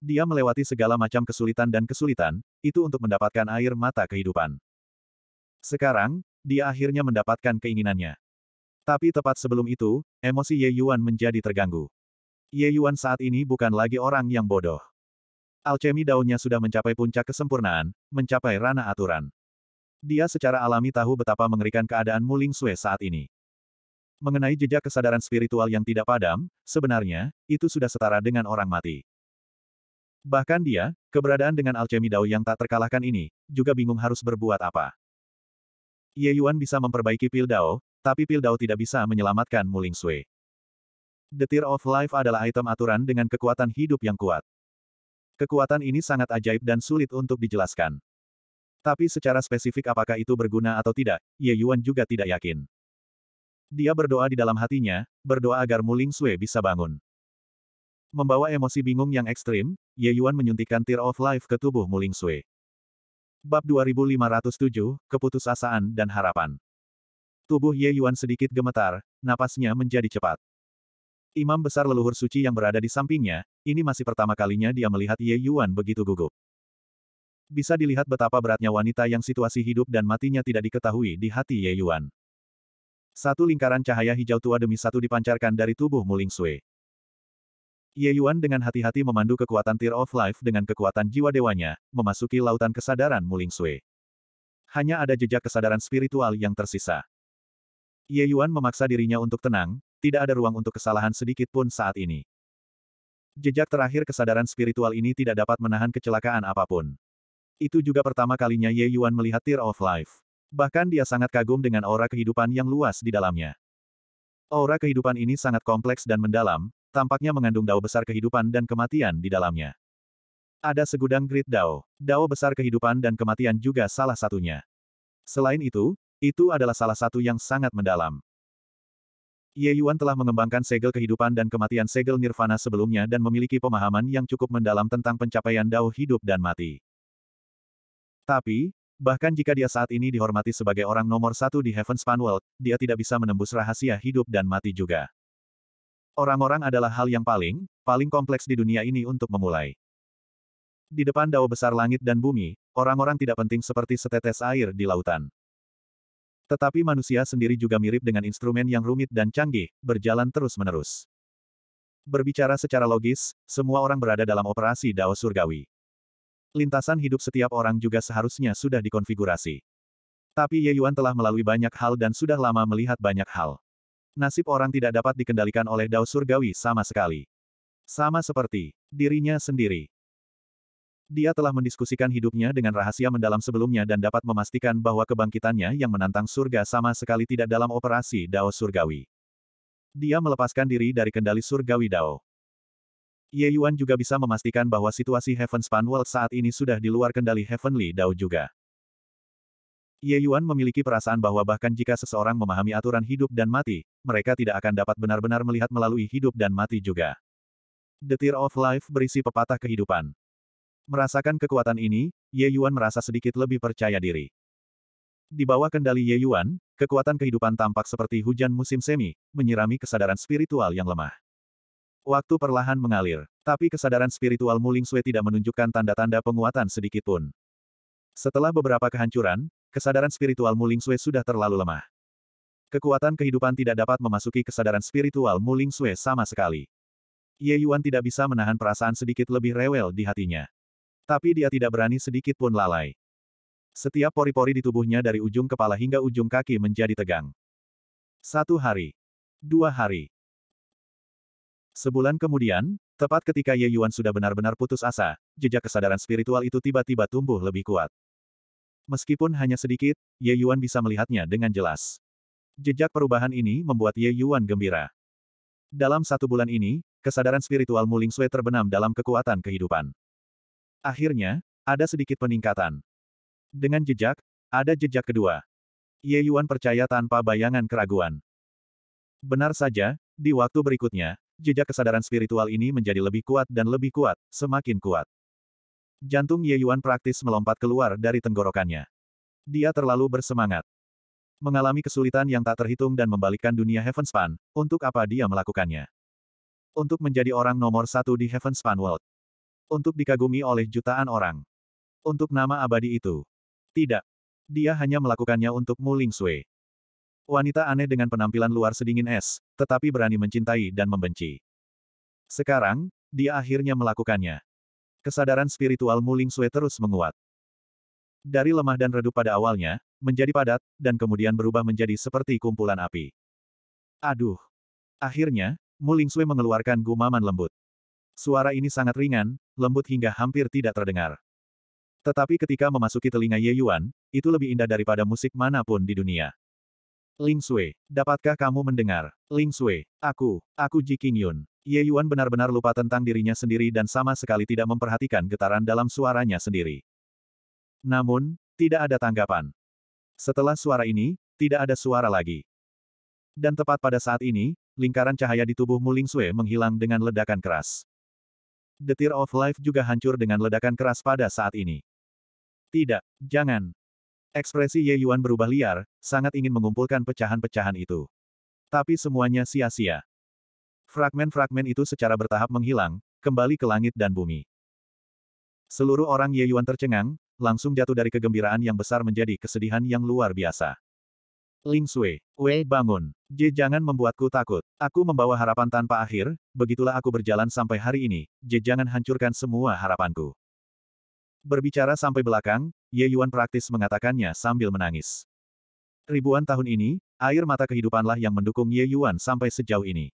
Dia melewati segala macam kesulitan dan kesulitan, itu untuk mendapatkan air mata kehidupan. Sekarang, dia akhirnya mendapatkan keinginannya. Tapi tepat sebelum itu, emosi Ye Yuan menjadi terganggu. Ye Yuan saat ini bukan lagi orang yang bodoh. Alchemy daunnya sudah mencapai puncak kesempurnaan, mencapai ranah aturan. Dia secara alami tahu betapa mengerikan keadaan Muling Sue saat ini. Mengenai jejak kesadaran spiritual yang tidak padam, sebenarnya, itu sudah setara dengan orang mati. Bahkan dia, keberadaan dengan alchemy Dao yang tak terkalahkan ini, juga bingung harus berbuat apa. Ye Yuan bisa memperbaiki pil Dao, tapi pil Dao tidak bisa menyelamatkan Muling Sui. The Tear of Life adalah item aturan dengan kekuatan hidup yang kuat. Kekuatan ini sangat ajaib dan sulit untuk dijelaskan. Tapi secara spesifik apakah itu berguna atau tidak, Ye Yuan juga tidak yakin. Dia berdoa di dalam hatinya, berdoa agar Muling Sui bisa bangun. Membawa emosi bingung yang ekstrim, Ye Yuan menyuntikkan Tear of Life ke tubuh Muling Sui. Bab 2507, Keputusasaan dan Harapan. Tubuh Ye Yuan sedikit gemetar, napasnya menjadi cepat. Imam besar leluhur suci yang berada di sampingnya, ini masih pertama kalinya dia melihat Ye Yuan begitu gugup. Bisa dilihat betapa beratnya wanita yang situasi hidup dan matinya tidak diketahui di hati Ye Yuan. Satu lingkaran cahaya hijau tua demi satu dipancarkan dari tubuh Muling Sui. Ye Yuan dengan hati-hati memandu kekuatan Tear of Life dengan kekuatan jiwa dewanya, memasuki lautan kesadaran Muling Sui. Hanya ada jejak kesadaran spiritual yang tersisa. Ye Yuan memaksa dirinya untuk tenang, tidak ada ruang untuk kesalahan sedikit pun saat ini. Jejak terakhir kesadaran spiritual ini tidak dapat menahan kecelakaan apapun. Itu juga pertama kalinya Ye Yuan melihat Tear of Life. Bahkan dia sangat kagum dengan aura kehidupan yang luas di dalamnya. Aura kehidupan ini sangat kompleks dan mendalam, tampaknya mengandung dao besar kehidupan dan kematian di dalamnya. Ada segudang grid dao, dao besar kehidupan dan kematian juga salah satunya. Selain itu, itu adalah salah satu yang sangat mendalam. Ye Yuan telah mengembangkan segel kehidupan dan kematian segel nirvana sebelumnya dan memiliki pemahaman yang cukup mendalam tentang pencapaian dao hidup dan mati. Tapi, Bahkan jika dia saat ini dihormati sebagai orang nomor satu di Heaven's World, dia tidak bisa menembus rahasia hidup dan mati juga. Orang-orang adalah hal yang paling, paling kompleks di dunia ini untuk memulai. Di depan dao besar langit dan bumi, orang-orang tidak penting seperti setetes air di lautan. Tetapi manusia sendiri juga mirip dengan instrumen yang rumit dan canggih, berjalan terus-menerus. Berbicara secara logis, semua orang berada dalam operasi dao surgawi. Lintasan hidup setiap orang juga seharusnya sudah dikonfigurasi. Tapi Ye Yuan telah melalui banyak hal dan sudah lama melihat banyak hal. Nasib orang tidak dapat dikendalikan oleh dao surgawi sama sekali. Sama seperti dirinya sendiri. Dia telah mendiskusikan hidupnya dengan rahasia mendalam sebelumnya dan dapat memastikan bahwa kebangkitannya yang menantang surga sama sekali tidak dalam operasi dao surgawi. Dia melepaskan diri dari kendali surgawi dao. Ye Yuan juga bisa memastikan bahwa situasi Heaven Span World saat ini sudah di luar kendali Heavenly Dao juga. Ye Yuan memiliki perasaan bahwa bahkan jika seseorang memahami aturan hidup dan mati, mereka tidak akan dapat benar-benar melihat melalui hidup dan mati juga. The Tear of Life berisi pepatah kehidupan. Merasakan kekuatan ini, Ye Yuan merasa sedikit lebih percaya diri. Di bawah kendali Ye Yuan, kekuatan kehidupan tampak seperti hujan musim semi, menyirami kesadaran spiritual yang lemah. Waktu perlahan mengalir, tapi kesadaran spiritual Muling Sui tidak menunjukkan tanda-tanda penguatan sedikit pun. Setelah beberapa kehancuran, kesadaran spiritual Muling Sui sudah terlalu lemah. Kekuatan kehidupan tidak dapat memasuki kesadaran spiritual Muling Sui sama sekali. Ye Yuan tidak bisa menahan perasaan sedikit lebih rewel di hatinya. Tapi dia tidak berani sedikit pun lalai. Setiap pori-pori di tubuhnya dari ujung kepala hingga ujung kaki menjadi tegang. Satu hari. Dua hari. Sebulan kemudian, tepat ketika Ye Yuan sudah benar-benar putus asa, jejak kesadaran spiritual itu tiba-tiba tumbuh lebih kuat. Meskipun hanya sedikit, Ye Yuan bisa melihatnya dengan jelas. Jejak perubahan ini membuat Ye Yuan gembira. Dalam satu bulan ini, kesadaran spiritual Muling Sui terbenam dalam kekuatan kehidupan. Akhirnya, ada sedikit peningkatan. Dengan jejak, ada jejak kedua. Ye Yuan percaya tanpa bayangan keraguan. Benar saja, di waktu berikutnya, jejak kesadaran spiritual ini menjadi lebih kuat dan lebih kuat, semakin kuat. Jantung Ye Yuan praktis melompat keluar dari tenggorokannya. Dia terlalu bersemangat. Mengalami kesulitan yang tak terhitung dan membalikkan dunia Heavenspan, untuk apa dia melakukannya? Untuk menjadi orang nomor satu di Heavenspan World. Untuk dikagumi oleh jutaan orang. Untuk nama abadi itu. Tidak. Dia hanya melakukannya untuk Mu Ling Sui. Wanita aneh dengan penampilan luar sedingin es, tetapi berani mencintai dan membenci. Sekarang, dia akhirnya melakukannya. Kesadaran spiritual Muling Sue terus menguat. Dari lemah dan redup pada awalnya, menjadi padat, dan kemudian berubah menjadi seperti kumpulan api. Aduh! Akhirnya, Muling Sue mengeluarkan gumaman lembut. Suara ini sangat ringan, lembut hingga hampir tidak terdengar. Tetapi ketika memasuki telinga Ye Yuan, itu lebih indah daripada musik manapun di dunia. Ling Sui, dapatkah kamu mendengar? Ling Sui, aku, aku Ji Yun. Ye Yuan benar-benar lupa tentang dirinya sendiri dan sama sekali tidak memperhatikan getaran dalam suaranya sendiri. Namun, tidak ada tanggapan. Setelah suara ini, tidak ada suara lagi. Dan tepat pada saat ini, lingkaran cahaya di tubuhmu Muling Sui menghilang dengan ledakan keras. The Tear of Life juga hancur dengan ledakan keras pada saat ini. Tidak, jangan, Ekspresi Ye Yuan berubah liar, sangat ingin mengumpulkan pecahan-pecahan itu. Tapi semuanya sia-sia. Fragmen-fragmen itu secara bertahap menghilang, kembali ke langit dan bumi. Seluruh orang Ye Yuan tercengang, langsung jatuh dari kegembiraan yang besar menjadi kesedihan yang luar biasa. Ling Sui, Wei bangun. J jangan membuatku takut. Aku membawa harapan tanpa akhir, begitulah aku berjalan sampai hari ini. J jangan hancurkan semua harapanku. Berbicara sampai belakang, Ye Yuan praktis mengatakannya sambil menangis. Ribuan tahun ini, air mata kehidupanlah yang mendukung Ye Yuan sampai sejauh ini.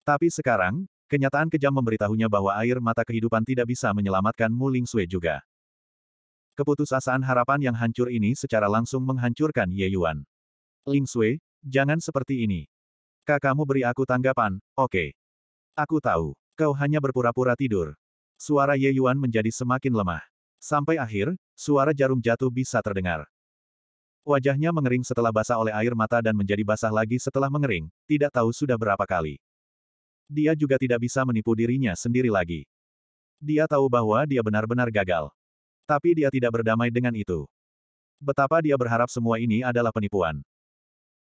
Tapi sekarang, kenyataan kejam memberitahunya bahwa air mata kehidupan tidak bisa menyelamatkan Mu Ling Sui juga. Keputusasaan harapan yang hancur ini secara langsung menghancurkan Ye Yuan. Ling Sui, jangan seperti ini. Kakakmu beri aku tanggapan, oke. Okay. Aku tahu, kau hanya berpura-pura tidur. Suara Ye Yuan menjadi semakin lemah. Sampai akhir, suara jarum jatuh bisa terdengar. Wajahnya mengering setelah basah oleh air mata dan menjadi basah lagi setelah mengering, tidak tahu sudah berapa kali. Dia juga tidak bisa menipu dirinya sendiri lagi. Dia tahu bahwa dia benar-benar gagal. Tapi dia tidak berdamai dengan itu. Betapa dia berharap semua ini adalah penipuan.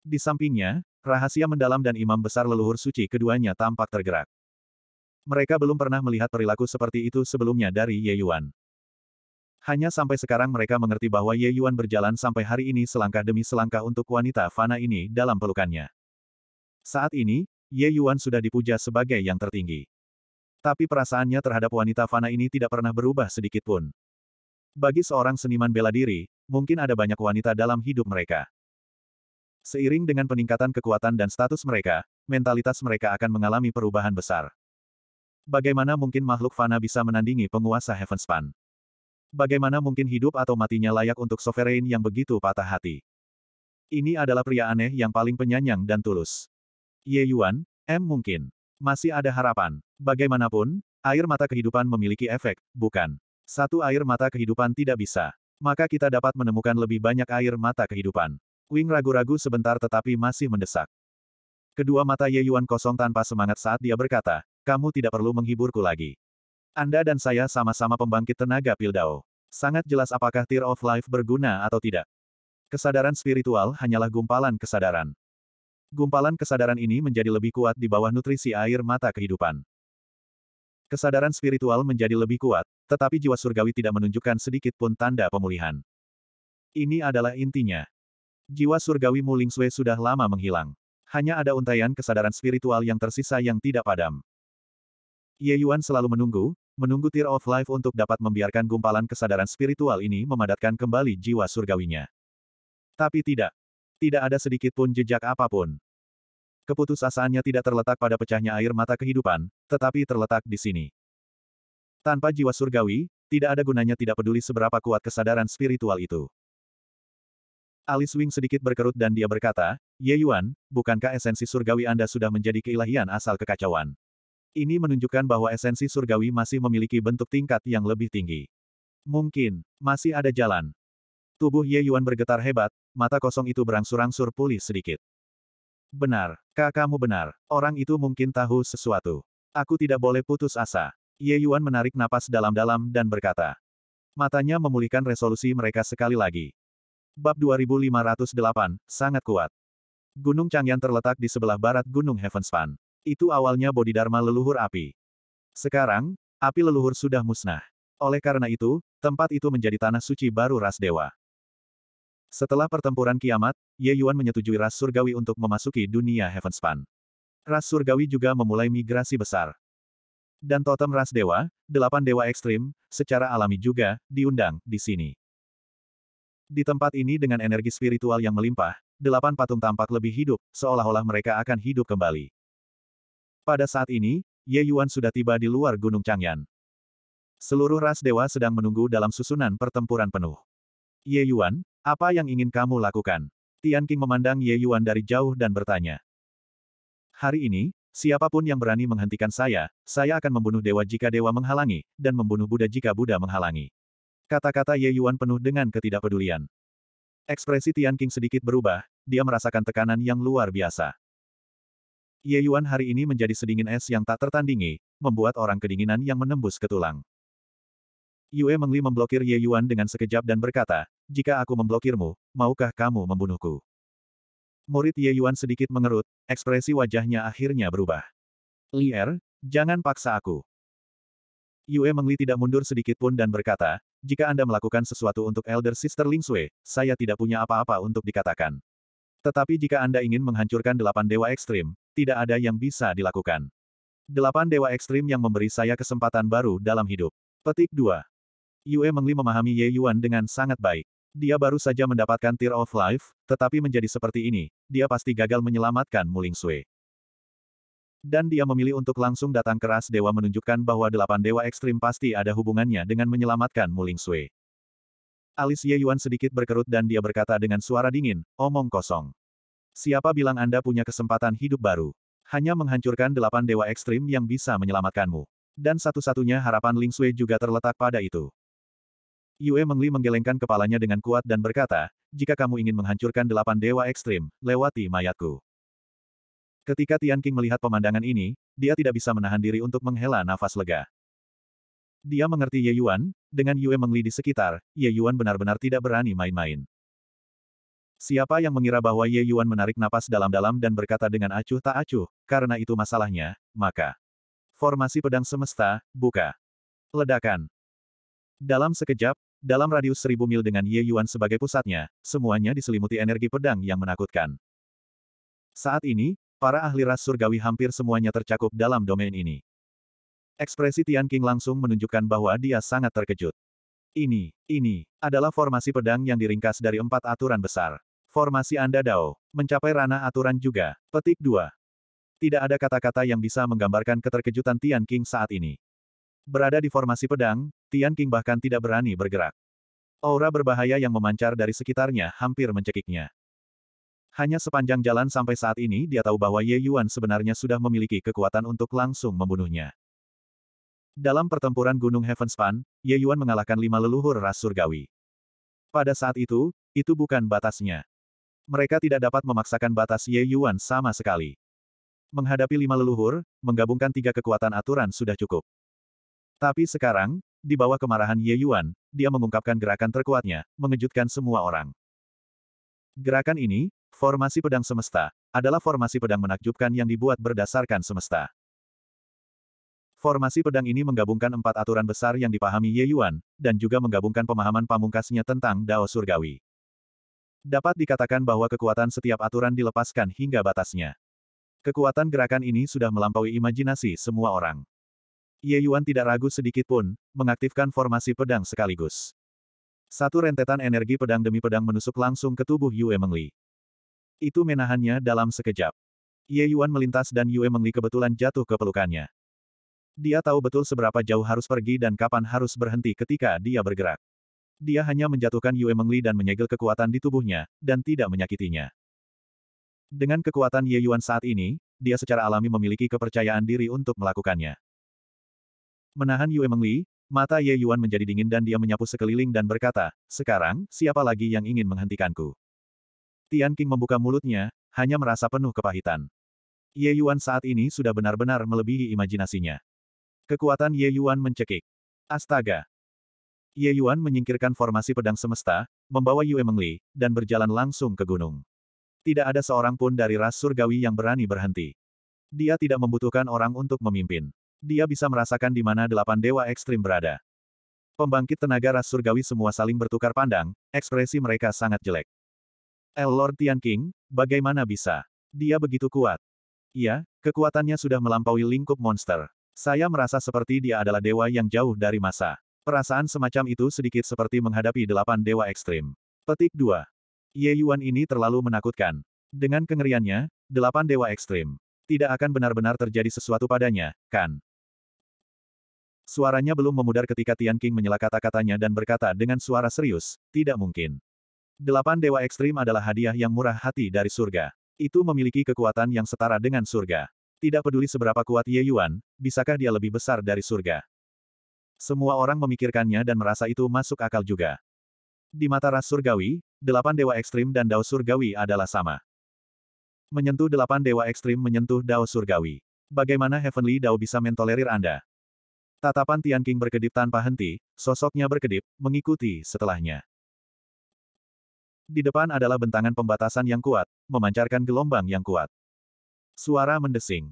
Di sampingnya, rahasia mendalam dan imam besar leluhur suci keduanya tampak tergerak. Mereka belum pernah melihat perilaku seperti itu sebelumnya dari Ye Yuan. Hanya sampai sekarang mereka mengerti bahwa Ye Yuan berjalan sampai hari ini selangkah demi selangkah untuk wanita fana ini dalam pelukannya. Saat ini, Ye Yuan sudah dipuja sebagai yang tertinggi. Tapi perasaannya terhadap wanita fana ini tidak pernah berubah sedikit pun. Bagi seorang seniman bela diri, mungkin ada banyak wanita dalam hidup mereka. Seiring dengan peningkatan kekuatan dan status mereka, mentalitas mereka akan mengalami perubahan besar. Bagaimana mungkin makhluk fana bisa menandingi penguasa Heavenspan? Bagaimana mungkin hidup atau matinya layak untuk sovereign yang begitu patah hati? Ini adalah pria aneh yang paling penyanyang dan tulus. Ye Yuan, M mungkin. Masih ada harapan. Bagaimanapun, air mata kehidupan memiliki efek, bukan? Satu air mata kehidupan tidak bisa. Maka kita dapat menemukan lebih banyak air mata kehidupan. Wing ragu-ragu sebentar tetapi masih mendesak. Kedua mata Ye Yuan kosong tanpa semangat saat dia berkata, kamu tidak perlu menghiburku lagi. Anda dan saya sama-sama pembangkit tenaga Pildao. Sangat jelas apakah Tear of Life berguna atau tidak. Kesadaran spiritual hanyalah gumpalan kesadaran. Gumpalan kesadaran ini menjadi lebih kuat di bawah nutrisi air mata kehidupan. Kesadaran spiritual menjadi lebih kuat, tetapi jiwa surgawi tidak menunjukkan sedikit pun tanda pemulihan. Ini adalah intinya. Jiwa surgawi Muling Sui sudah lama menghilang. Hanya ada untayan kesadaran spiritual yang tersisa yang tidak padam. Ye Yuan selalu menunggu, menunggu Tear of Life untuk dapat membiarkan gumpalan kesadaran spiritual ini memadatkan kembali jiwa surgawinya. Tapi tidak. Tidak ada sedikit pun jejak apapun. Keputusasaannya tidak terletak pada pecahnya air mata kehidupan, tetapi terletak di sini. Tanpa jiwa surgawi, tidak ada gunanya tidak peduli seberapa kuat kesadaran spiritual itu. Alis Wing sedikit berkerut dan dia berkata, Ye Yuan, bukankah esensi surgawi Anda sudah menjadi keilahian asal kekacauan? Ini menunjukkan bahwa esensi surgawi masih memiliki bentuk tingkat yang lebih tinggi. Mungkin, masih ada jalan. Tubuh Ye Yuan bergetar hebat, mata kosong itu berangsur-angsur pulih sedikit. Benar, kakakmu benar. Orang itu mungkin tahu sesuatu. Aku tidak boleh putus asa. Ye Yuan menarik napas dalam-dalam dan berkata. Matanya memulihkan resolusi mereka sekali lagi. Bab 2508, sangat kuat. Gunung Changyan terletak di sebelah barat Gunung Heavenspan. Itu awalnya bodhidharma leluhur api. Sekarang, api leluhur sudah musnah. Oleh karena itu, tempat itu menjadi tanah suci baru ras dewa. Setelah pertempuran kiamat, Ye Yuan menyetujui ras surgawi untuk memasuki dunia Heavenspan. Ras surgawi juga memulai migrasi besar. Dan totem ras dewa, delapan dewa ekstrim, secara alami juga, diundang, di sini. Di tempat ini dengan energi spiritual yang melimpah, delapan patung tampak lebih hidup, seolah-olah mereka akan hidup kembali. Pada saat ini, Ye Yuan sudah tiba di luar Gunung Changyan. Seluruh ras dewa sedang menunggu dalam susunan pertempuran penuh. Ye Yuan, apa yang ingin kamu lakukan? Tian King memandang Ye Yuan dari jauh dan bertanya. Hari ini, siapapun yang berani menghentikan saya, saya akan membunuh dewa jika dewa menghalangi, dan membunuh Buddha jika Buddha menghalangi. Kata-kata Ye Yuan penuh dengan ketidakpedulian. Ekspresi Tian King sedikit berubah, dia merasakan tekanan yang luar biasa. Ye Yuan hari ini menjadi sedingin es yang tak tertandingi, membuat orang kedinginan yang menembus ke tulang. Yue Mengli memblokir Ye Yuan dengan sekejap dan berkata, jika aku memblokirmu, maukah kamu membunuhku? Murid Ye Yuan sedikit mengerut, ekspresi wajahnya akhirnya berubah. Lier, jangan paksa aku. Yue Mengli tidak mundur sedikit pun dan berkata, jika Anda melakukan sesuatu untuk Elder Sister Ling Sui, saya tidak punya apa-apa untuk dikatakan. Tetapi jika Anda ingin menghancurkan delapan dewa ekstrim, tidak ada yang bisa dilakukan. Delapan dewa ekstrim yang memberi saya kesempatan baru dalam hidup. Petik 2. Yue Mengli memahami Ye Yuan dengan sangat baik. Dia baru saja mendapatkan Tear of Life, tetapi menjadi seperti ini, dia pasti gagal menyelamatkan Muling Sui. Dan dia memilih untuk langsung datang keras dewa menunjukkan bahwa delapan dewa ekstrim pasti ada hubungannya dengan menyelamatkan Muling Sui. Alis Ye Yuan sedikit berkerut dan dia berkata dengan suara dingin, omong kosong. Siapa bilang Anda punya kesempatan hidup baru? Hanya menghancurkan delapan dewa ekstrim yang bisa menyelamatkanmu. Dan satu-satunya harapan Ling Sui juga terletak pada itu. Yue Mengli menggelengkan kepalanya dengan kuat dan berkata, jika kamu ingin menghancurkan delapan dewa ekstrim, lewati mayatku. Ketika Tian King melihat pemandangan ini, dia tidak bisa menahan diri untuk menghela nafas lega. Dia mengerti Ye Yuan, dengan Yue Mengli di sekitar, Ye Yuan benar-benar tidak berani main-main. Siapa yang mengira bahwa Ye Yuan menarik napas dalam-dalam dan berkata dengan acuh tak acuh, karena itu masalahnya, maka. Formasi pedang semesta, buka. Ledakan. Dalam sekejap, dalam radius seribu mil dengan Ye Yuan sebagai pusatnya, semuanya diselimuti energi pedang yang menakutkan. Saat ini, para ahli ras surgawi hampir semuanya tercakup dalam domain ini. Ekspresi Tian King langsung menunjukkan bahwa dia sangat terkejut. Ini, ini, adalah formasi pedang yang diringkas dari empat aturan besar. Formasi Anda Dao. Mencapai ranah aturan juga. Petik 2. Tidak ada kata-kata yang bisa menggambarkan keterkejutan Tian King saat ini. Berada di formasi pedang, Tian King bahkan tidak berani bergerak. Aura berbahaya yang memancar dari sekitarnya hampir mencekiknya. Hanya sepanjang jalan sampai saat ini dia tahu bahwa Ye Yuan sebenarnya sudah memiliki kekuatan untuk langsung membunuhnya. Dalam pertempuran Gunung Heavenspan, Ye Yuan mengalahkan lima leluhur ras surgawi. Pada saat itu, itu bukan batasnya. Mereka tidak dapat memaksakan batas Ye Yuan sama sekali. Menghadapi lima leluhur, menggabungkan tiga kekuatan aturan sudah cukup. Tapi sekarang, di bawah kemarahan Ye Yuan, dia mengungkapkan gerakan terkuatnya, mengejutkan semua orang. Gerakan ini, formasi pedang semesta, adalah formasi pedang menakjubkan yang dibuat berdasarkan semesta. Formasi pedang ini menggabungkan empat aturan besar yang dipahami Ye Yuan, dan juga menggabungkan pemahaman pamungkasnya tentang Dao Surgawi dapat dikatakan bahwa kekuatan setiap aturan dilepaskan hingga batasnya. Kekuatan gerakan ini sudah melampaui imajinasi semua orang. Ye Yuan tidak ragu sedikit pun, mengaktifkan formasi pedang sekaligus. Satu rentetan energi pedang demi pedang menusuk langsung ke tubuh Yue Mengli. Itu menahannya dalam sekejap. Ye Yuan melintas dan Yue Mengli kebetulan jatuh ke pelukannya. Dia tahu betul seberapa jauh harus pergi dan kapan harus berhenti ketika dia bergerak. Dia hanya menjatuhkan Yue Mengli dan menyegel kekuatan di tubuhnya, dan tidak menyakitinya. Dengan kekuatan Ye Yuan saat ini, dia secara alami memiliki kepercayaan diri untuk melakukannya. Menahan Yue Mengli, mata Ye Yuan menjadi dingin dan dia menyapu sekeliling dan berkata, sekarang, siapa lagi yang ingin menghentikanku? Tian King membuka mulutnya, hanya merasa penuh kepahitan. Ye Yuan saat ini sudah benar-benar melebihi imajinasinya. Kekuatan Ye Yuan mencekik. Astaga! Ye Yuan menyingkirkan formasi pedang semesta, membawa Yue Mengli, dan berjalan langsung ke gunung. Tidak ada seorang pun dari ras surgawi yang berani berhenti. Dia tidak membutuhkan orang untuk memimpin. Dia bisa merasakan di mana delapan dewa ekstrim berada. Pembangkit tenaga ras surgawi semua saling bertukar pandang, ekspresi mereka sangat jelek. El eh, Lord Tian King, bagaimana bisa? Dia begitu kuat. Iya, kekuatannya sudah melampaui lingkup monster. Saya merasa seperti dia adalah dewa yang jauh dari masa. Perasaan semacam itu sedikit seperti menghadapi delapan dewa ekstrim. Petik 2. Ye Yuan ini terlalu menakutkan. Dengan kengeriannya, delapan dewa ekstrim. Tidak akan benar-benar terjadi sesuatu padanya, kan? Suaranya belum memudar ketika Tian King menyela kata-katanya dan berkata dengan suara serius, tidak mungkin. Delapan dewa ekstrim adalah hadiah yang murah hati dari surga. Itu memiliki kekuatan yang setara dengan surga. Tidak peduli seberapa kuat Ye Yuan, bisakah dia lebih besar dari surga? Semua orang memikirkannya dan merasa itu masuk akal juga. Di mata ras surgawi, delapan dewa ekstrim dan dao surgawi adalah sama. Menyentuh delapan dewa ekstrim menyentuh dao surgawi. Bagaimana Heavenly Dao bisa mentolerir Anda? Tatapan Tian King berkedip tanpa henti, sosoknya berkedip, mengikuti setelahnya. Di depan adalah bentangan pembatasan yang kuat, memancarkan gelombang yang kuat. Suara mendesing.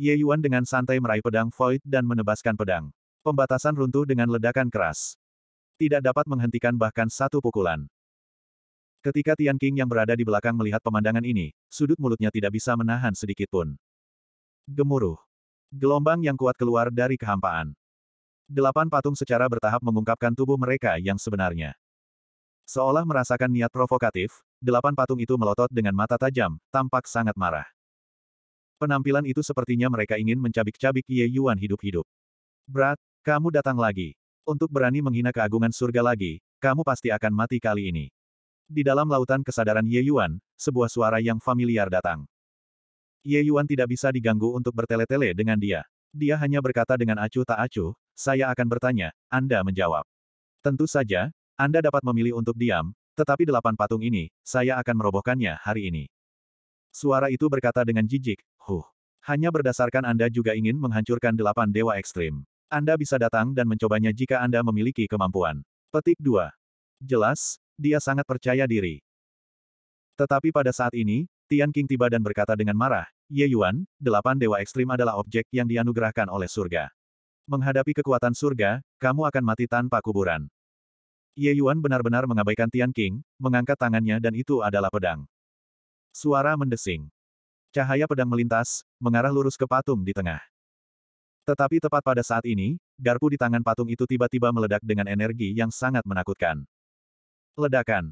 Ye Yuan dengan santai meraih pedang Void dan menebaskan pedang. Pembatasan runtuh dengan ledakan keras. Tidak dapat menghentikan bahkan satu pukulan. Ketika Tian King yang berada di belakang melihat pemandangan ini, sudut mulutnya tidak bisa menahan sedikit pun. Gemuruh. Gelombang yang kuat keluar dari kehampaan. Delapan patung secara bertahap mengungkapkan tubuh mereka yang sebenarnya. Seolah merasakan niat provokatif, delapan patung itu melotot dengan mata tajam, tampak sangat marah. Penampilan itu sepertinya mereka ingin mencabik-cabik Ye Yuan hidup-hidup. Berat, kamu datang lagi. Untuk berani menghina keagungan surga lagi, kamu pasti akan mati kali ini. Di dalam lautan kesadaran Ye Yuan, sebuah suara yang familiar datang. Ye Yuan tidak bisa diganggu untuk bertele-tele dengan dia. Dia hanya berkata dengan acuh tak acuh, saya akan bertanya, Anda menjawab. Tentu saja, Anda dapat memilih untuk diam, tetapi delapan patung ini, saya akan merobohkannya hari ini. Suara itu berkata dengan jijik, huh. Hanya berdasarkan Anda juga ingin menghancurkan delapan dewa ekstrim. Anda bisa datang dan mencobanya jika Anda memiliki kemampuan. Petik 2. Jelas, dia sangat percaya diri. Tetapi pada saat ini, Tian King tiba dan berkata dengan marah, Ye Yuan, delapan dewa ekstrim adalah objek yang dianugerahkan oleh surga. Menghadapi kekuatan surga, kamu akan mati tanpa kuburan. Ye Yuan benar-benar mengabaikan Tian King, mengangkat tangannya dan itu adalah pedang. Suara mendesing. Cahaya pedang melintas, mengarah lurus ke patung di tengah. Tetapi tepat pada saat ini, garpu di tangan patung itu tiba-tiba meledak dengan energi yang sangat menakutkan. Ledakan.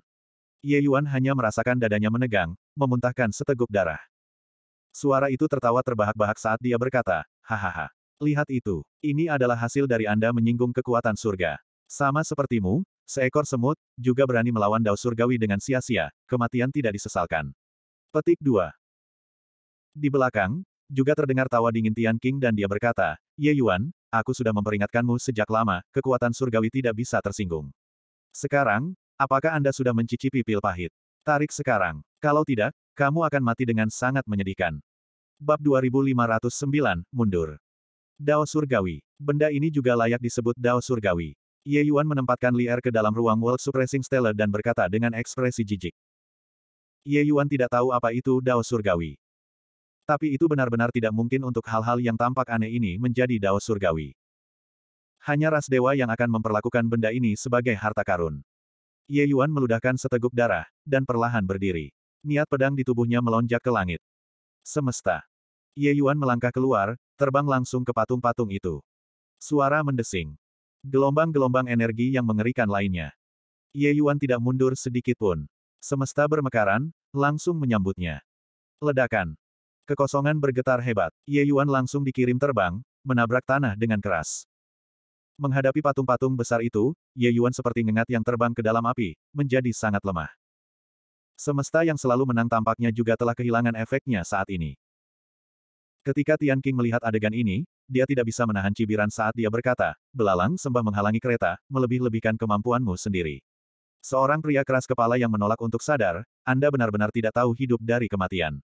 Ye Yuan hanya merasakan dadanya menegang, memuntahkan seteguk darah. Suara itu tertawa terbahak-bahak saat dia berkata, Hahaha. Lihat itu. Ini adalah hasil dari Anda menyinggung kekuatan surga. Sama sepertimu, seekor semut, juga berani melawan dao surgawi dengan sia-sia, kematian tidak disesalkan. Petik 2. Di belakang, juga terdengar tawa dingin Tian King dan dia berkata, Ye Yuan, aku sudah memperingatkanmu sejak lama, kekuatan surgawi tidak bisa tersinggung. Sekarang, apakah Anda sudah mencicipi pil pahit? Tarik sekarang. Kalau tidak, kamu akan mati dengan sangat menyedihkan. Bab 2509, Mundur. Dao Surgawi. Benda ini juga layak disebut Dao Surgawi. Ye Yuan menempatkan Li ke dalam ruang World Suppressing Stella dan berkata dengan ekspresi jijik. Ye Yuan tidak tahu apa itu Dao Surgawi. Tapi itu benar-benar tidak mungkin untuk hal-hal yang tampak aneh ini menjadi dao surgawi. Hanya ras dewa yang akan memperlakukan benda ini sebagai harta karun. Ye Yuan meludahkan seteguk darah, dan perlahan berdiri. Niat pedang di tubuhnya melonjak ke langit. Semesta. Ye Yuan melangkah keluar, terbang langsung ke patung-patung itu. Suara mendesing. Gelombang-gelombang energi yang mengerikan lainnya. Ye Yuan tidak mundur sedikit pun. Semesta bermekaran, langsung menyambutnya. Ledakan. Kekosongan bergetar hebat. Ye Yuan langsung dikirim terbang, menabrak tanah dengan keras. Menghadapi patung-patung besar itu, Ye Yuan seperti ngengat yang terbang ke dalam api, menjadi sangat lemah. Semesta yang selalu menang tampaknya juga telah kehilangan efeknya saat ini. Ketika Tian King melihat adegan ini, dia tidak bisa menahan cibiran saat dia berkata, belalang sembah menghalangi kereta, melebih-lebihkan kemampuanmu sendiri. Seorang pria keras kepala yang menolak untuk sadar, Anda benar-benar tidak tahu hidup dari kematian.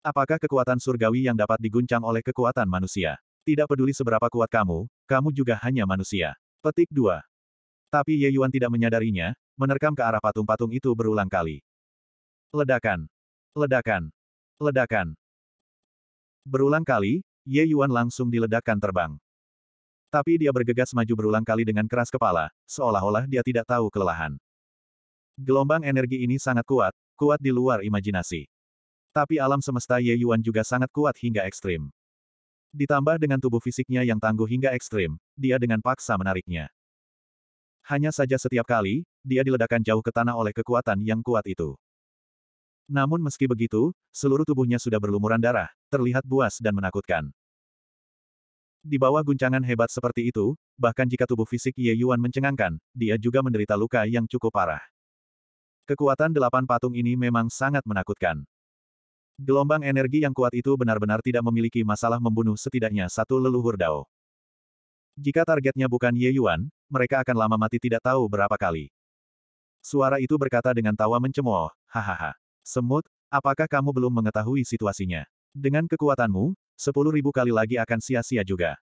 Apakah kekuatan surgawi yang dapat diguncang oleh kekuatan manusia? Tidak peduli seberapa kuat kamu, kamu juga hanya manusia. Petik 2. Tapi Ye Yuan tidak menyadarinya, menerkam ke arah patung-patung itu berulang kali. Ledakan. Ledakan. Ledakan. Berulang kali, Ye Yuan langsung diledakkan terbang. Tapi dia bergegas maju berulang kali dengan keras kepala, seolah-olah dia tidak tahu kelelahan. Gelombang energi ini sangat kuat, kuat di luar imajinasi. Tapi alam semesta Ye Yuan juga sangat kuat hingga ekstrim. Ditambah dengan tubuh fisiknya yang tangguh hingga ekstrim, dia dengan paksa menariknya. Hanya saja setiap kali, dia diledakkan jauh ke tanah oleh kekuatan yang kuat itu. Namun meski begitu, seluruh tubuhnya sudah berlumuran darah, terlihat buas dan menakutkan. Di bawah guncangan hebat seperti itu, bahkan jika tubuh fisik Ye Yuan mencengangkan, dia juga menderita luka yang cukup parah. Kekuatan delapan patung ini memang sangat menakutkan. Gelombang energi yang kuat itu benar-benar tidak memiliki masalah membunuh setidaknya satu leluhur Dao. Jika targetnya bukan Ye Yuan, mereka akan lama mati tidak tahu berapa kali. Suara itu berkata dengan tawa mencemooh, hahaha. Semut, apakah kamu belum mengetahui situasinya? Dengan kekuatanmu, sepuluh ribu kali lagi akan sia-sia juga.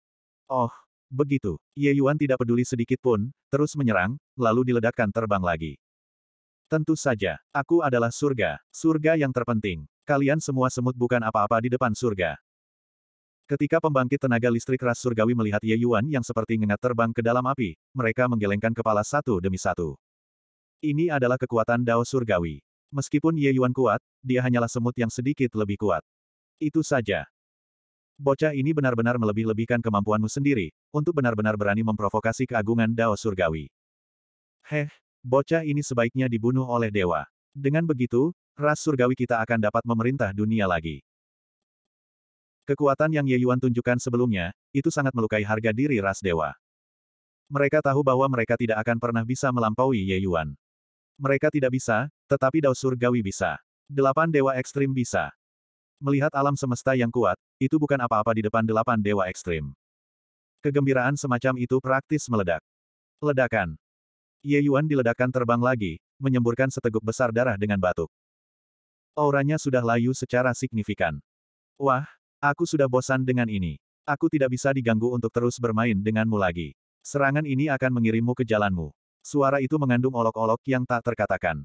Oh, begitu. Ye Yuan tidak peduli sedikit pun, terus menyerang, lalu diledakkan terbang lagi. Tentu saja, aku adalah surga, surga yang terpenting. Kalian semua semut bukan apa-apa di depan surga. Ketika pembangkit tenaga listrik ras surgawi melihat Ye Yuan yang seperti ngengat terbang ke dalam api, mereka menggelengkan kepala satu demi satu. Ini adalah kekuatan Dao surgawi. Meskipun Ye Yuan kuat, dia hanyalah semut yang sedikit lebih kuat. Itu saja. Bocah ini benar-benar melebih-lebihkan kemampuanmu sendiri, untuk benar-benar berani memprovokasi keagungan Dao Surgawi. Heh, bocah ini sebaiknya dibunuh oleh dewa. Dengan begitu, ras surgawi kita akan dapat memerintah dunia lagi. Kekuatan yang Ye Yuan tunjukkan sebelumnya, itu sangat melukai harga diri ras dewa. Mereka tahu bahwa mereka tidak akan pernah bisa melampaui Ye Yuan. Mereka tidak bisa, tetapi Dao Surgawi bisa. Delapan dewa ekstrim bisa. Melihat alam semesta yang kuat, itu bukan apa-apa di depan delapan dewa ekstrim. Kegembiraan semacam itu praktis meledak. Ledakan. Ye Yuan diledakkan terbang lagi, menyemburkan seteguk besar darah dengan batuk. Auranya sudah layu secara signifikan. Wah, aku sudah bosan dengan ini. Aku tidak bisa diganggu untuk terus bermain denganmu lagi. Serangan ini akan mengirimmu ke jalanmu. Suara itu mengandung olok-olok yang tak terkatakan.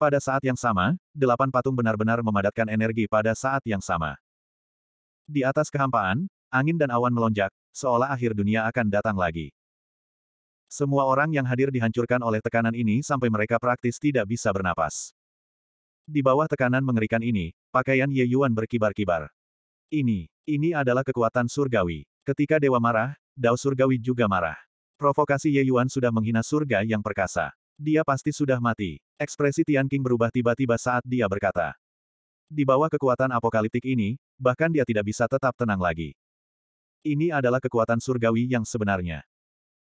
Pada saat yang sama, delapan patung benar-benar memadatkan energi pada saat yang sama. Di atas kehampaan, angin dan awan melonjak, seolah akhir dunia akan datang lagi. Semua orang yang hadir dihancurkan oleh tekanan ini sampai mereka praktis tidak bisa bernapas. Di bawah tekanan mengerikan ini, pakaian Ye Yuan berkibar-kibar. Ini, ini adalah kekuatan surgawi. Ketika dewa marah, Dao surgawi juga marah. Provokasi Ye Yuan sudah menghina surga yang perkasa. Dia pasti sudah mati. Ekspresi Tian King berubah tiba-tiba saat dia berkata. Di bawah kekuatan apokaliptik ini, bahkan dia tidak bisa tetap tenang lagi. Ini adalah kekuatan surgawi yang sebenarnya.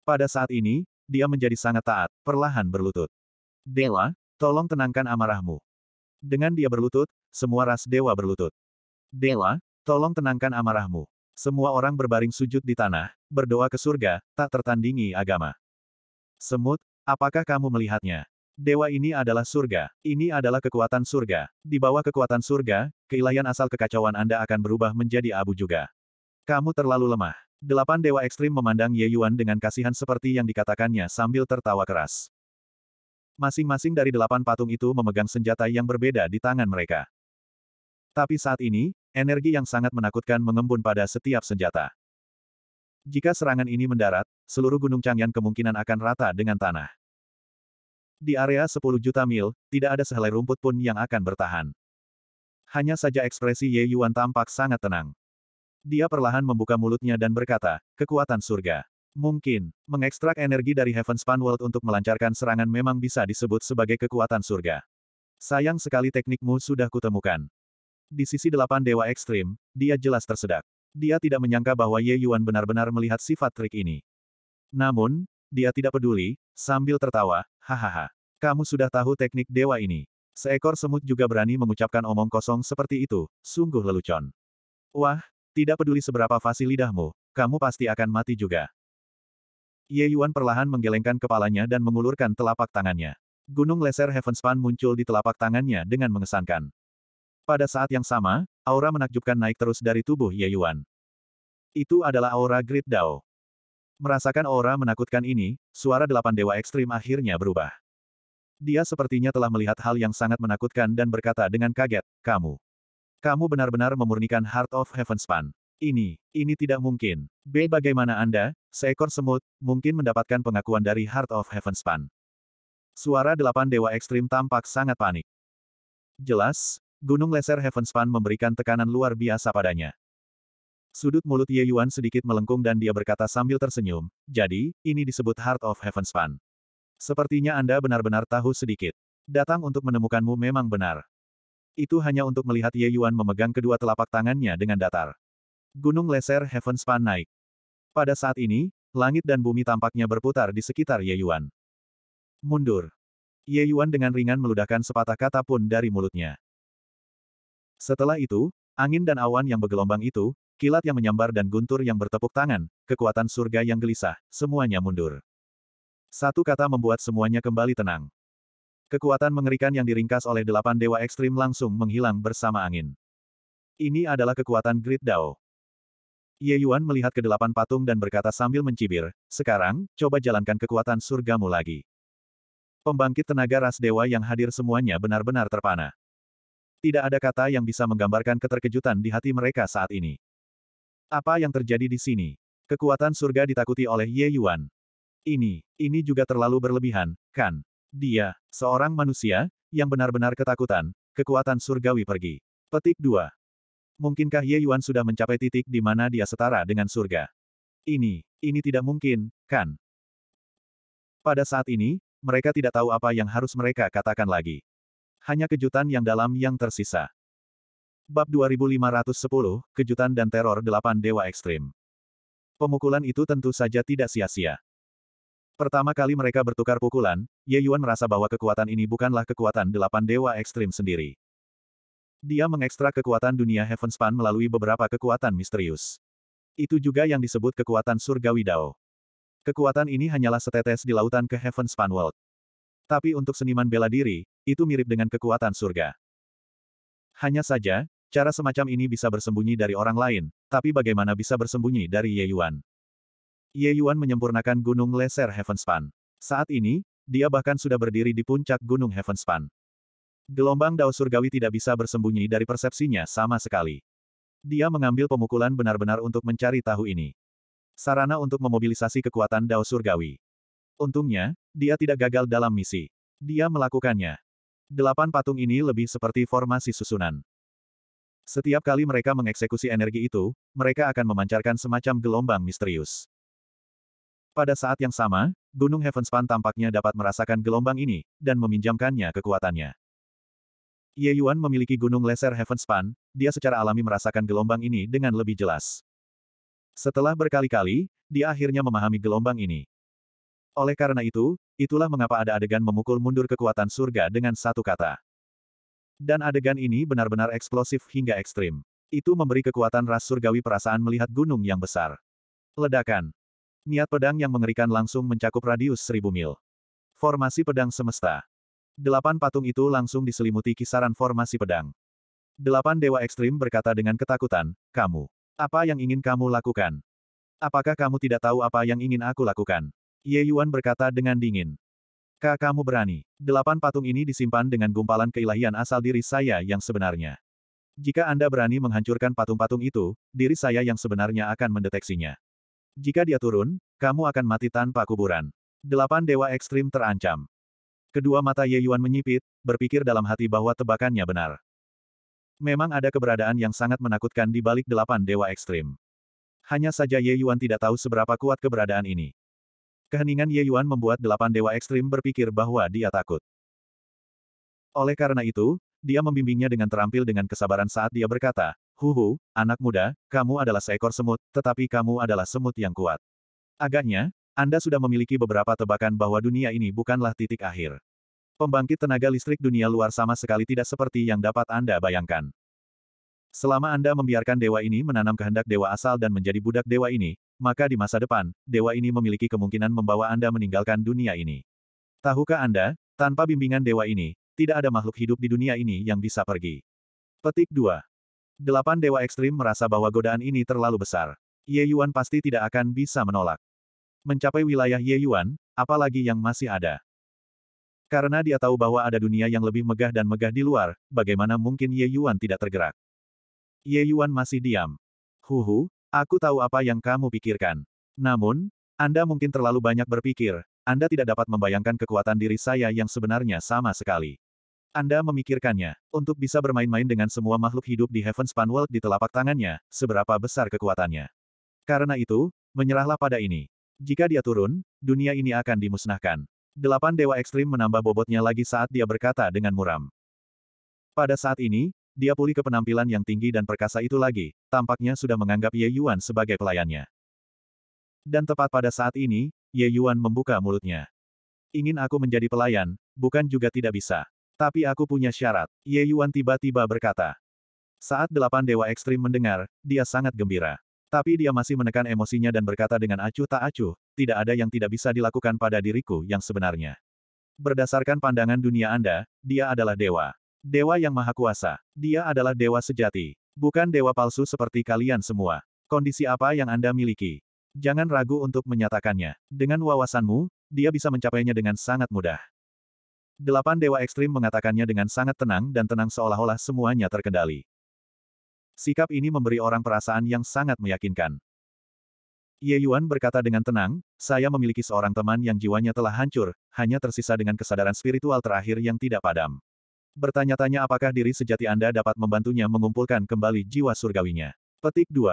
Pada saat ini, dia menjadi sangat taat, perlahan berlutut. Dewa, tolong tenangkan amarahmu. Dengan dia berlutut, semua ras dewa berlutut. Dewa, tolong tenangkan amarahmu. Semua orang berbaring sujud di tanah, berdoa ke surga, tak tertandingi agama. Semut, apakah kamu melihatnya? Dewa ini adalah surga, ini adalah kekuatan surga. Di bawah kekuatan surga, keilahian asal kekacauan Anda akan berubah menjadi abu juga. Kamu terlalu lemah. Delapan dewa ekstrim memandang Ye Yuan dengan kasihan seperti yang dikatakannya sambil tertawa keras. Masing-masing dari delapan patung itu memegang senjata yang berbeda di tangan mereka. Tapi saat ini, energi yang sangat menakutkan mengembun pada setiap senjata. Jika serangan ini mendarat, seluruh Gunung Changyan kemungkinan akan rata dengan tanah. Di area 10 juta mil, tidak ada sehelai rumput pun yang akan bertahan. Hanya saja ekspresi Ye Yuan tampak sangat tenang. Dia perlahan membuka mulutnya dan berkata, kekuatan surga. Mungkin, mengekstrak energi dari Heavenspan World untuk melancarkan serangan memang bisa disebut sebagai kekuatan surga. Sayang sekali teknikmu sudah kutemukan. Di sisi delapan dewa ekstrim, dia jelas tersedak. Dia tidak menyangka bahwa Ye Yuan benar-benar melihat sifat trik ini. Namun, dia tidak peduli, sambil tertawa, hahaha. Kamu sudah tahu teknik dewa ini. Seekor semut juga berani mengucapkan omong kosong seperti itu, sungguh lelucon. Wah, tidak peduli seberapa fasih lidahmu, kamu pasti akan mati juga. Ye Yuan perlahan menggelengkan kepalanya dan mengulurkan telapak tangannya. Gunung Leser Heavenspan muncul di telapak tangannya dengan mengesankan. Pada saat yang sama, aura menakjubkan naik terus dari tubuh Ye Yuan. Itu adalah aura Great Dao. Merasakan aura menakutkan ini, suara delapan dewa ekstrim akhirnya berubah. Dia sepertinya telah melihat hal yang sangat menakutkan dan berkata dengan kaget, kamu. Kamu benar-benar memurnikan Heart of Heavenspan. Ini, ini tidak mungkin. B. Bagaimana Anda, seekor semut, mungkin mendapatkan pengakuan dari Heart of Heavenspan? Suara delapan dewa ekstrim tampak sangat panik. Jelas, Gunung Leser Heavenspan memberikan tekanan luar biasa padanya. Sudut mulut Ye Yuan sedikit melengkung dan dia berkata sambil tersenyum, jadi, ini disebut Heart of Heavenspan. Sepertinya Anda benar-benar tahu sedikit. Datang untuk menemukanmu memang benar. Itu hanya untuk melihat Ye Yuan memegang kedua telapak tangannya dengan datar. Gunung leser Heaven Span naik. Pada saat ini, langit dan bumi tampaknya berputar di sekitar Ye Yuan. Mundur. Ye Yuan dengan ringan meludahkan sepatah kata pun dari mulutnya. Setelah itu, angin dan awan yang bergelombang itu, kilat yang menyambar dan guntur yang bertepuk tangan, kekuatan surga yang gelisah, semuanya mundur. Satu kata membuat semuanya kembali tenang. Kekuatan mengerikan yang diringkas oleh delapan dewa ekstrim langsung menghilang bersama angin. Ini adalah kekuatan Great Dao. Ye Yuan melihat delapan patung dan berkata sambil mencibir, sekarang, coba jalankan kekuatan surgamu lagi. Pembangkit tenaga ras dewa yang hadir semuanya benar-benar terpana. Tidak ada kata yang bisa menggambarkan keterkejutan di hati mereka saat ini. Apa yang terjadi di sini? Kekuatan surga ditakuti oleh Ye Yuan. Ini, ini juga terlalu berlebihan, kan? Dia, seorang manusia, yang benar-benar ketakutan, kekuatan surgawi pergi. Petik 2. Mungkinkah Ye Yuan sudah mencapai titik di mana dia setara dengan surga? Ini, ini tidak mungkin, kan? Pada saat ini, mereka tidak tahu apa yang harus mereka katakan lagi. Hanya kejutan yang dalam yang tersisa. Bab 2510, Kejutan dan Teror Delapan Dewa Ekstrim. Pemukulan itu tentu saja tidak sia-sia. Pertama kali mereka bertukar pukulan, Ye Yuan merasa bahwa kekuatan ini bukanlah kekuatan delapan dewa ekstrim sendiri. Dia mengekstrak kekuatan dunia Heavenspan melalui beberapa kekuatan misterius. Itu juga yang disebut kekuatan surgawi Dao. Kekuatan ini hanyalah setetes di lautan ke Heavenspan World. Tapi untuk seniman bela diri, itu mirip dengan kekuatan surga. Hanya saja, cara semacam ini bisa bersembunyi dari orang lain, tapi bagaimana bisa bersembunyi dari Ye Yuan? Ye Yuan menyempurnakan Gunung Leser Heavenspan. Saat ini, dia bahkan sudah berdiri di puncak Gunung Heavenspan. Gelombang Dao Surgawi tidak bisa bersembunyi dari persepsinya sama sekali. Dia mengambil pemukulan benar-benar untuk mencari tahu ini. Sarana untuk memobilisasi kekuatan Dao Surgawi. Untungnya, dia tidak gagal dalam misi. Dia melakukannya. Delapan patung ini lebih seperti formasi susunan. Setiap kali mereka mengeksekusi energi itu, mereka akan memancarkan semacam gelombang misterius. Pada saat yang sama, Gunung Heavenspan tampaknya dapat merasakan gelombang ini, dan meminjamkannya kekuatannya. Ye Yuan memiliki gunung laser Span. dia secara alami merasakan gelombang ini dengan lebih jelas. Setelah berkali-kali, dia akhirnya memahami gelombang ini. Oleh karena itu, itulah mengapa ada adegan memukul mundur kekuatan surga dengan satu kata. Dan adegan ini benar-benar eksplosif hingga ekstrim. Itu memberi kekuatan ras surgawi perasaan melihat gunung yang besar. Ledakan. Niat pedang yang mengerikan langsung mencakup radius seribu mil. Formasi pedang semesta. Delapan patung itu langsung diselimuti kisaran formasi pedang. Delapan dewa ekstrim berkata dengan ketakutan, kamu. Apa yang ingin kamu lakukan? Apakah kamu tidak tahu apa yang ingin aku lakukan? Ye Yuan berkata dengan dingin. Kak kamu berani. Delapan patung ini disimpan dengan gumpalan keilahian asal diri saya yang sebenarnya. Jika Anda berani menghancurkan patung-patung itu, diri saya yang sebenarnya akan mendeteksinya. Jika dia turun, kamu akan mati tanpa kuburan. Delapan dewa ekstrim terancam. Kedua mata Ye Yuan menyipit, berpikir dalam hati bahwa tebakannya benar. Memang ada keberadaan yang sangat menakutkan di balik delapan dewa ekstrim. Hanya saja Ye Yuan tidak tahu seberapa kuat keberadaan ini. Keheningan Ye Yuan membuat delapan dewa ekstrim berpikir bahwa dia takut. Oleh karena itu, dia membimbingnya dengan terampil dengan kesabaran saat dia berkata, Huhu, anak muda, kamu adalah seekor semut, tetapi kamu adalah semut yang kuat. Agaknya, anda sudah memiliki beberapa tebakan bahwa dunia ini bukanlah titik akhir. Pembangkit tenaga listrik dunia luar sama sekali tidak seperti yang dapat Anda bayangkan. Selama Anda membiarkan dewa ini menanam kehendak dewa asal dan menjadi budak dewa ini, maka di masa depan, dewa ini memiliki kemungkinan membawa Anda meninggalkan dunia ini. Tahukah Anda, tanpa bimbingan dewa ini, tidak ada makhluk hidup di dunia ini yang bisa pergi. Petik 2. Delapan dewa ekstrim merasa bahwa godaan ini terlalu besar. Ye Yuan pasti tidak akan bisa menolak mencapai wilayah Ye Yuan, apalagi yang masih ada. Karena dia tahu bahwa ada dunia yang lebih megah dan megah di luar, bagaimana mungkin Ye Yuan tidak tergerak? Ye Yuan masih diam. Huhu, aku tahu apa yang kamu pikirkan. Namun, Anda mungkin terlalu banyak berpikir, Anda tidak dapat membayangkan kekuatan diri saya yang sebenarnya sama sekali. Anda memikirkannya, untuk bisa bermain-main dengan semua makhluk hidup di Heaven Span World di telapak tangannya, seberapa besar kekuatannya. Karena itu, menyerahlah pada ini. Jika dia turun, dunia ini akan dimusnahkan. Delapan dewa ekstrim menambah bobotnya lagi saat dia berkata dengan muram. Pada saat ini, dia pulih ke penampilan yang tinggi dan perkasa itu lagi, tampaknya sudah menganggap Ye Yuan sebagai pelayannya. Dan tepat pada saat ini, Ye Yuan membuka mulutnya. Ingin aku menjadi pelayan, bukan juga tidak bisa. Tapi aku punya syarat, Ye Yuan tiba-tiba berkata. Saat delapan dewa ekstrim mendengar, dia sangat gembira. Tapi dia masih menekan emosinya dan berkata dengan acuh tak acuh, tidak ada yang tidak bisa dilakukan pada diriku yang sebenarnya. Berdasarkan pandangan dunia Anda, dia adalah dewa. Dewa yang maha kuasa. Dia adalah dewa sejati. Bukan dewa palsu seperti kalian semua. Kondisi apa yang Anda miliki? Jangan ragu untuk menyatakannya. Dengan wawasanmu, dia bisa mencapainya dengan sangat mudah. Delapan dewa ekstrim mengatakannya dengan sangat tenang dan tenang seolah-olah semuanya terkendali. Sikap ini memberi orang perasaan yang sangat meyakinkan. Ye Yuan berkata dengan tenang, saya memiliki seorang teman yang jiwanya telah hancur, hanya tersisa dengan kesadaran spiritual terakhir yang tidak padam. Bertanya-tanya apakah diri sejati Anda dapat membantunya mengumpulkan kembali jiwa surgawinya. Petik 2.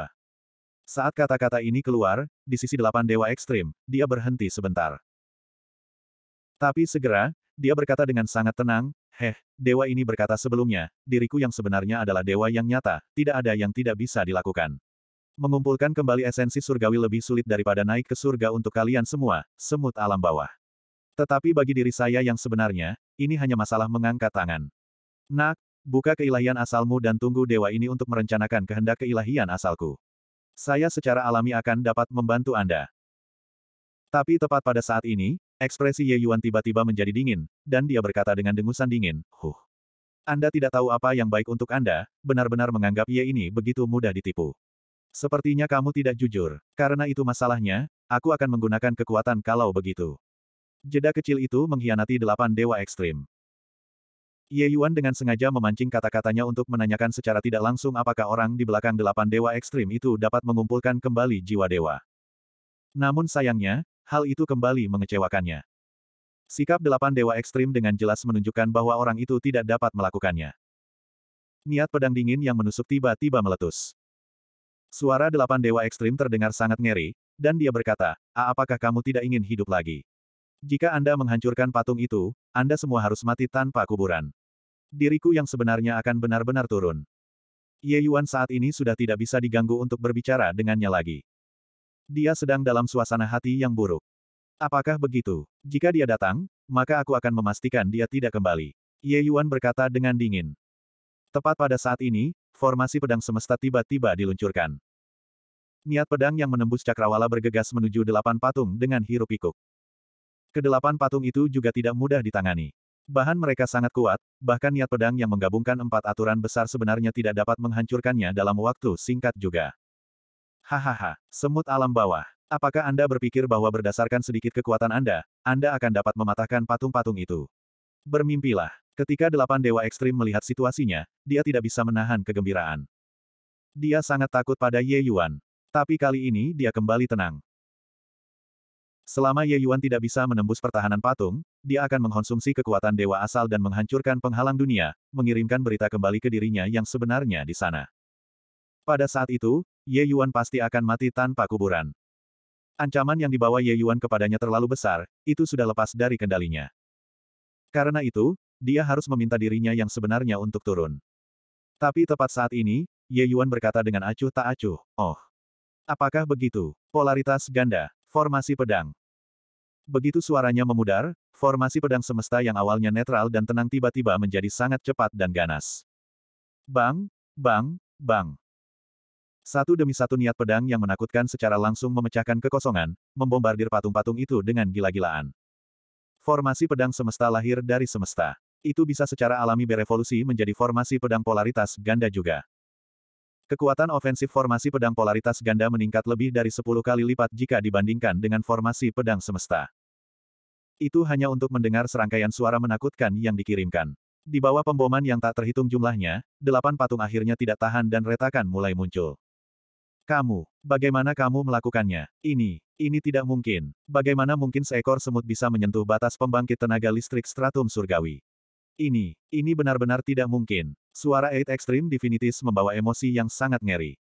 Saat kata-kata ini keluar, di sisi delapan dewa ekstrim, dia berhenti sebentar. Tapi segera, dia berkata dengan sangat tenang, Heh, dewa ini berkata sebelumnya, diriku yang sebenarnya adalah dewa yang nyata, tidak ada yang tidak bisa dilakukan. Mengumpulkan kembali esensi surgawi lebih sulit daripada naik ke surga untuk kalian semua, semut alam bawah. Tetapi bagi diri saya yang sebenarnya, ini hanya masalah mengangkat tangan. Nak, buka keilahian asalmu dan tunggu dewa ini untuk merencanakan kehendak keilahian asalku. Saya secara alami akan dapat membantu Anda. Tapi tepat pada saat ini, Ekspresi Ye Yuan tiba-tiba menjadi dingin, dan dia berkata dengan dengusan dingin, Huh. Anda tidak tahu apa yang baik untuk Anda, benar-benar menganggap Ye ini begitu mudah ditipu. Sepertinya kamu tidak jujur. Karena itu masalahnya, aku akan menggunakan kekuatan kalau begitu. Jeda kecil itu mengkhianati delapan dewa ekstrim. Ye Yuan dengan sengaja memancing kata-katanya untuk menanyakan secara tidak langsung apakah orang di belakang delapan dewa ekstrim itu dapat mengumpulkan kembali jiwa dewa. Namun sayangnya, hal itu kembali mengecewakannya. Sikap delapan dewa ekstrim dengan jelas menunjukkan bahwa orang itu tidak dapat melakukannya. Niat pedang dingin yang menusuk tiba-tiba meletus. Suara delapan dewa ekstrim terdengar sangat ngeri, dan dia berkata, A apakah kamu tidak ingin hidup lagi? Jika Anda menghancurkan patung itu, Anda semua harus mati tanpa kuburan. Diriku yang sebenarnya akan benar-benar turun. Ye Yuan saat ini sudah tidak bisa diganggu untuk berbicara dengannya lagi. Dia sedang dalam suasana hati yang buruk. Apakah begitu? Jika dia datang, maka aku akan memastikan dia tidak kembali. Ye Yuan berkata dengan dingin. Tepat pada saat ini, formasi pedang semesta tiba-tiba diluncurkan. Niat pedang yang menembus cakrawala bergegas menuju delapan patung dengan hirup pikuk. Kedelapan patung itu juga tidak mudah ditangani. Bahan mereka sangat kuat, bahkan niat pedang yang menggabungkan empat aturan besar sebenarnya tidak dapat menghancurkannya dalam waktu singkat juga. Hahaha, semut alam bawah. Apakah Anda berpikir bahwa berdasarkan sedikit kekuatan Anda, Anda akan dapat mematahkan patung-patung itu? Bermimpilah. Ketika delapan dewa ekstrim melihat situasinya, dia tidak bisa menahan kegembiraan. Dia sangat takut pada Ye Yuan. Tapi kali ini dia kembali tenang. Selama Ye Yuan tidak bisa menembus pertahanan patung, dia akan mengkonsumsi kekuatan dewa asal dan menghancurkan penghalang dunia, mengirimkan berita kembali ke dirinya yang sebenarnya di sana. Pada saat itu, Ye Yuan pasti akan mati tanpa kuburan. Ancaman yang dibawa Ye Yuan kepadanya terlalu besar, itu sudah lepas dari kendalinya. Karena itu, dia harus meminta dirinya yang sebenarnya untuk turun. Tapi tepat saat ini, Ye Yuan berkata dengan acuh tak acuh, oh. Apakah begitu? Polaritas ganda, formasi pedang. Begitu suaranya memudar, formasi pedang semesta yang awalnya netral dan tenang tiba-tiba menjadi sangat cepat dan ganas. Bang, bang, bang. Satu demi satu niat pedang yang menakutkan secara langsung memecahkan kekosongan, membombardir patung-patung itu dengan gila-gilaan. Formasi pedang semesta lahir dari semesta. Itu bisa secara alami berevolusi menjadi formasi pedang polaritas ganda juga. Kekuatan ofensif formasi pedang polaritas ganda meningkat lebih dari 10 kali lipat jika dibandingkan dengan formasi pedang semesta. Itu hanya untuk mendengar serangkaian suara menakutkan yang dikirimkan. Di bawah pemboman yang tak terhitung jumlahnya, delapan patung akhirnya tidak tahan dan retakan mulai muncul. Kamu, bagaimana kamu melakukannya? Ini, ini tidak mungkin. Bagaimana mungkin seekor semut bisa menyentuh batas pembangkit tenaga listrik stratum surgawi? Ini, ini benar-benar tidak mungkin. Suara Eight Extreme Divinities membawa emosi yang sangat ngeri.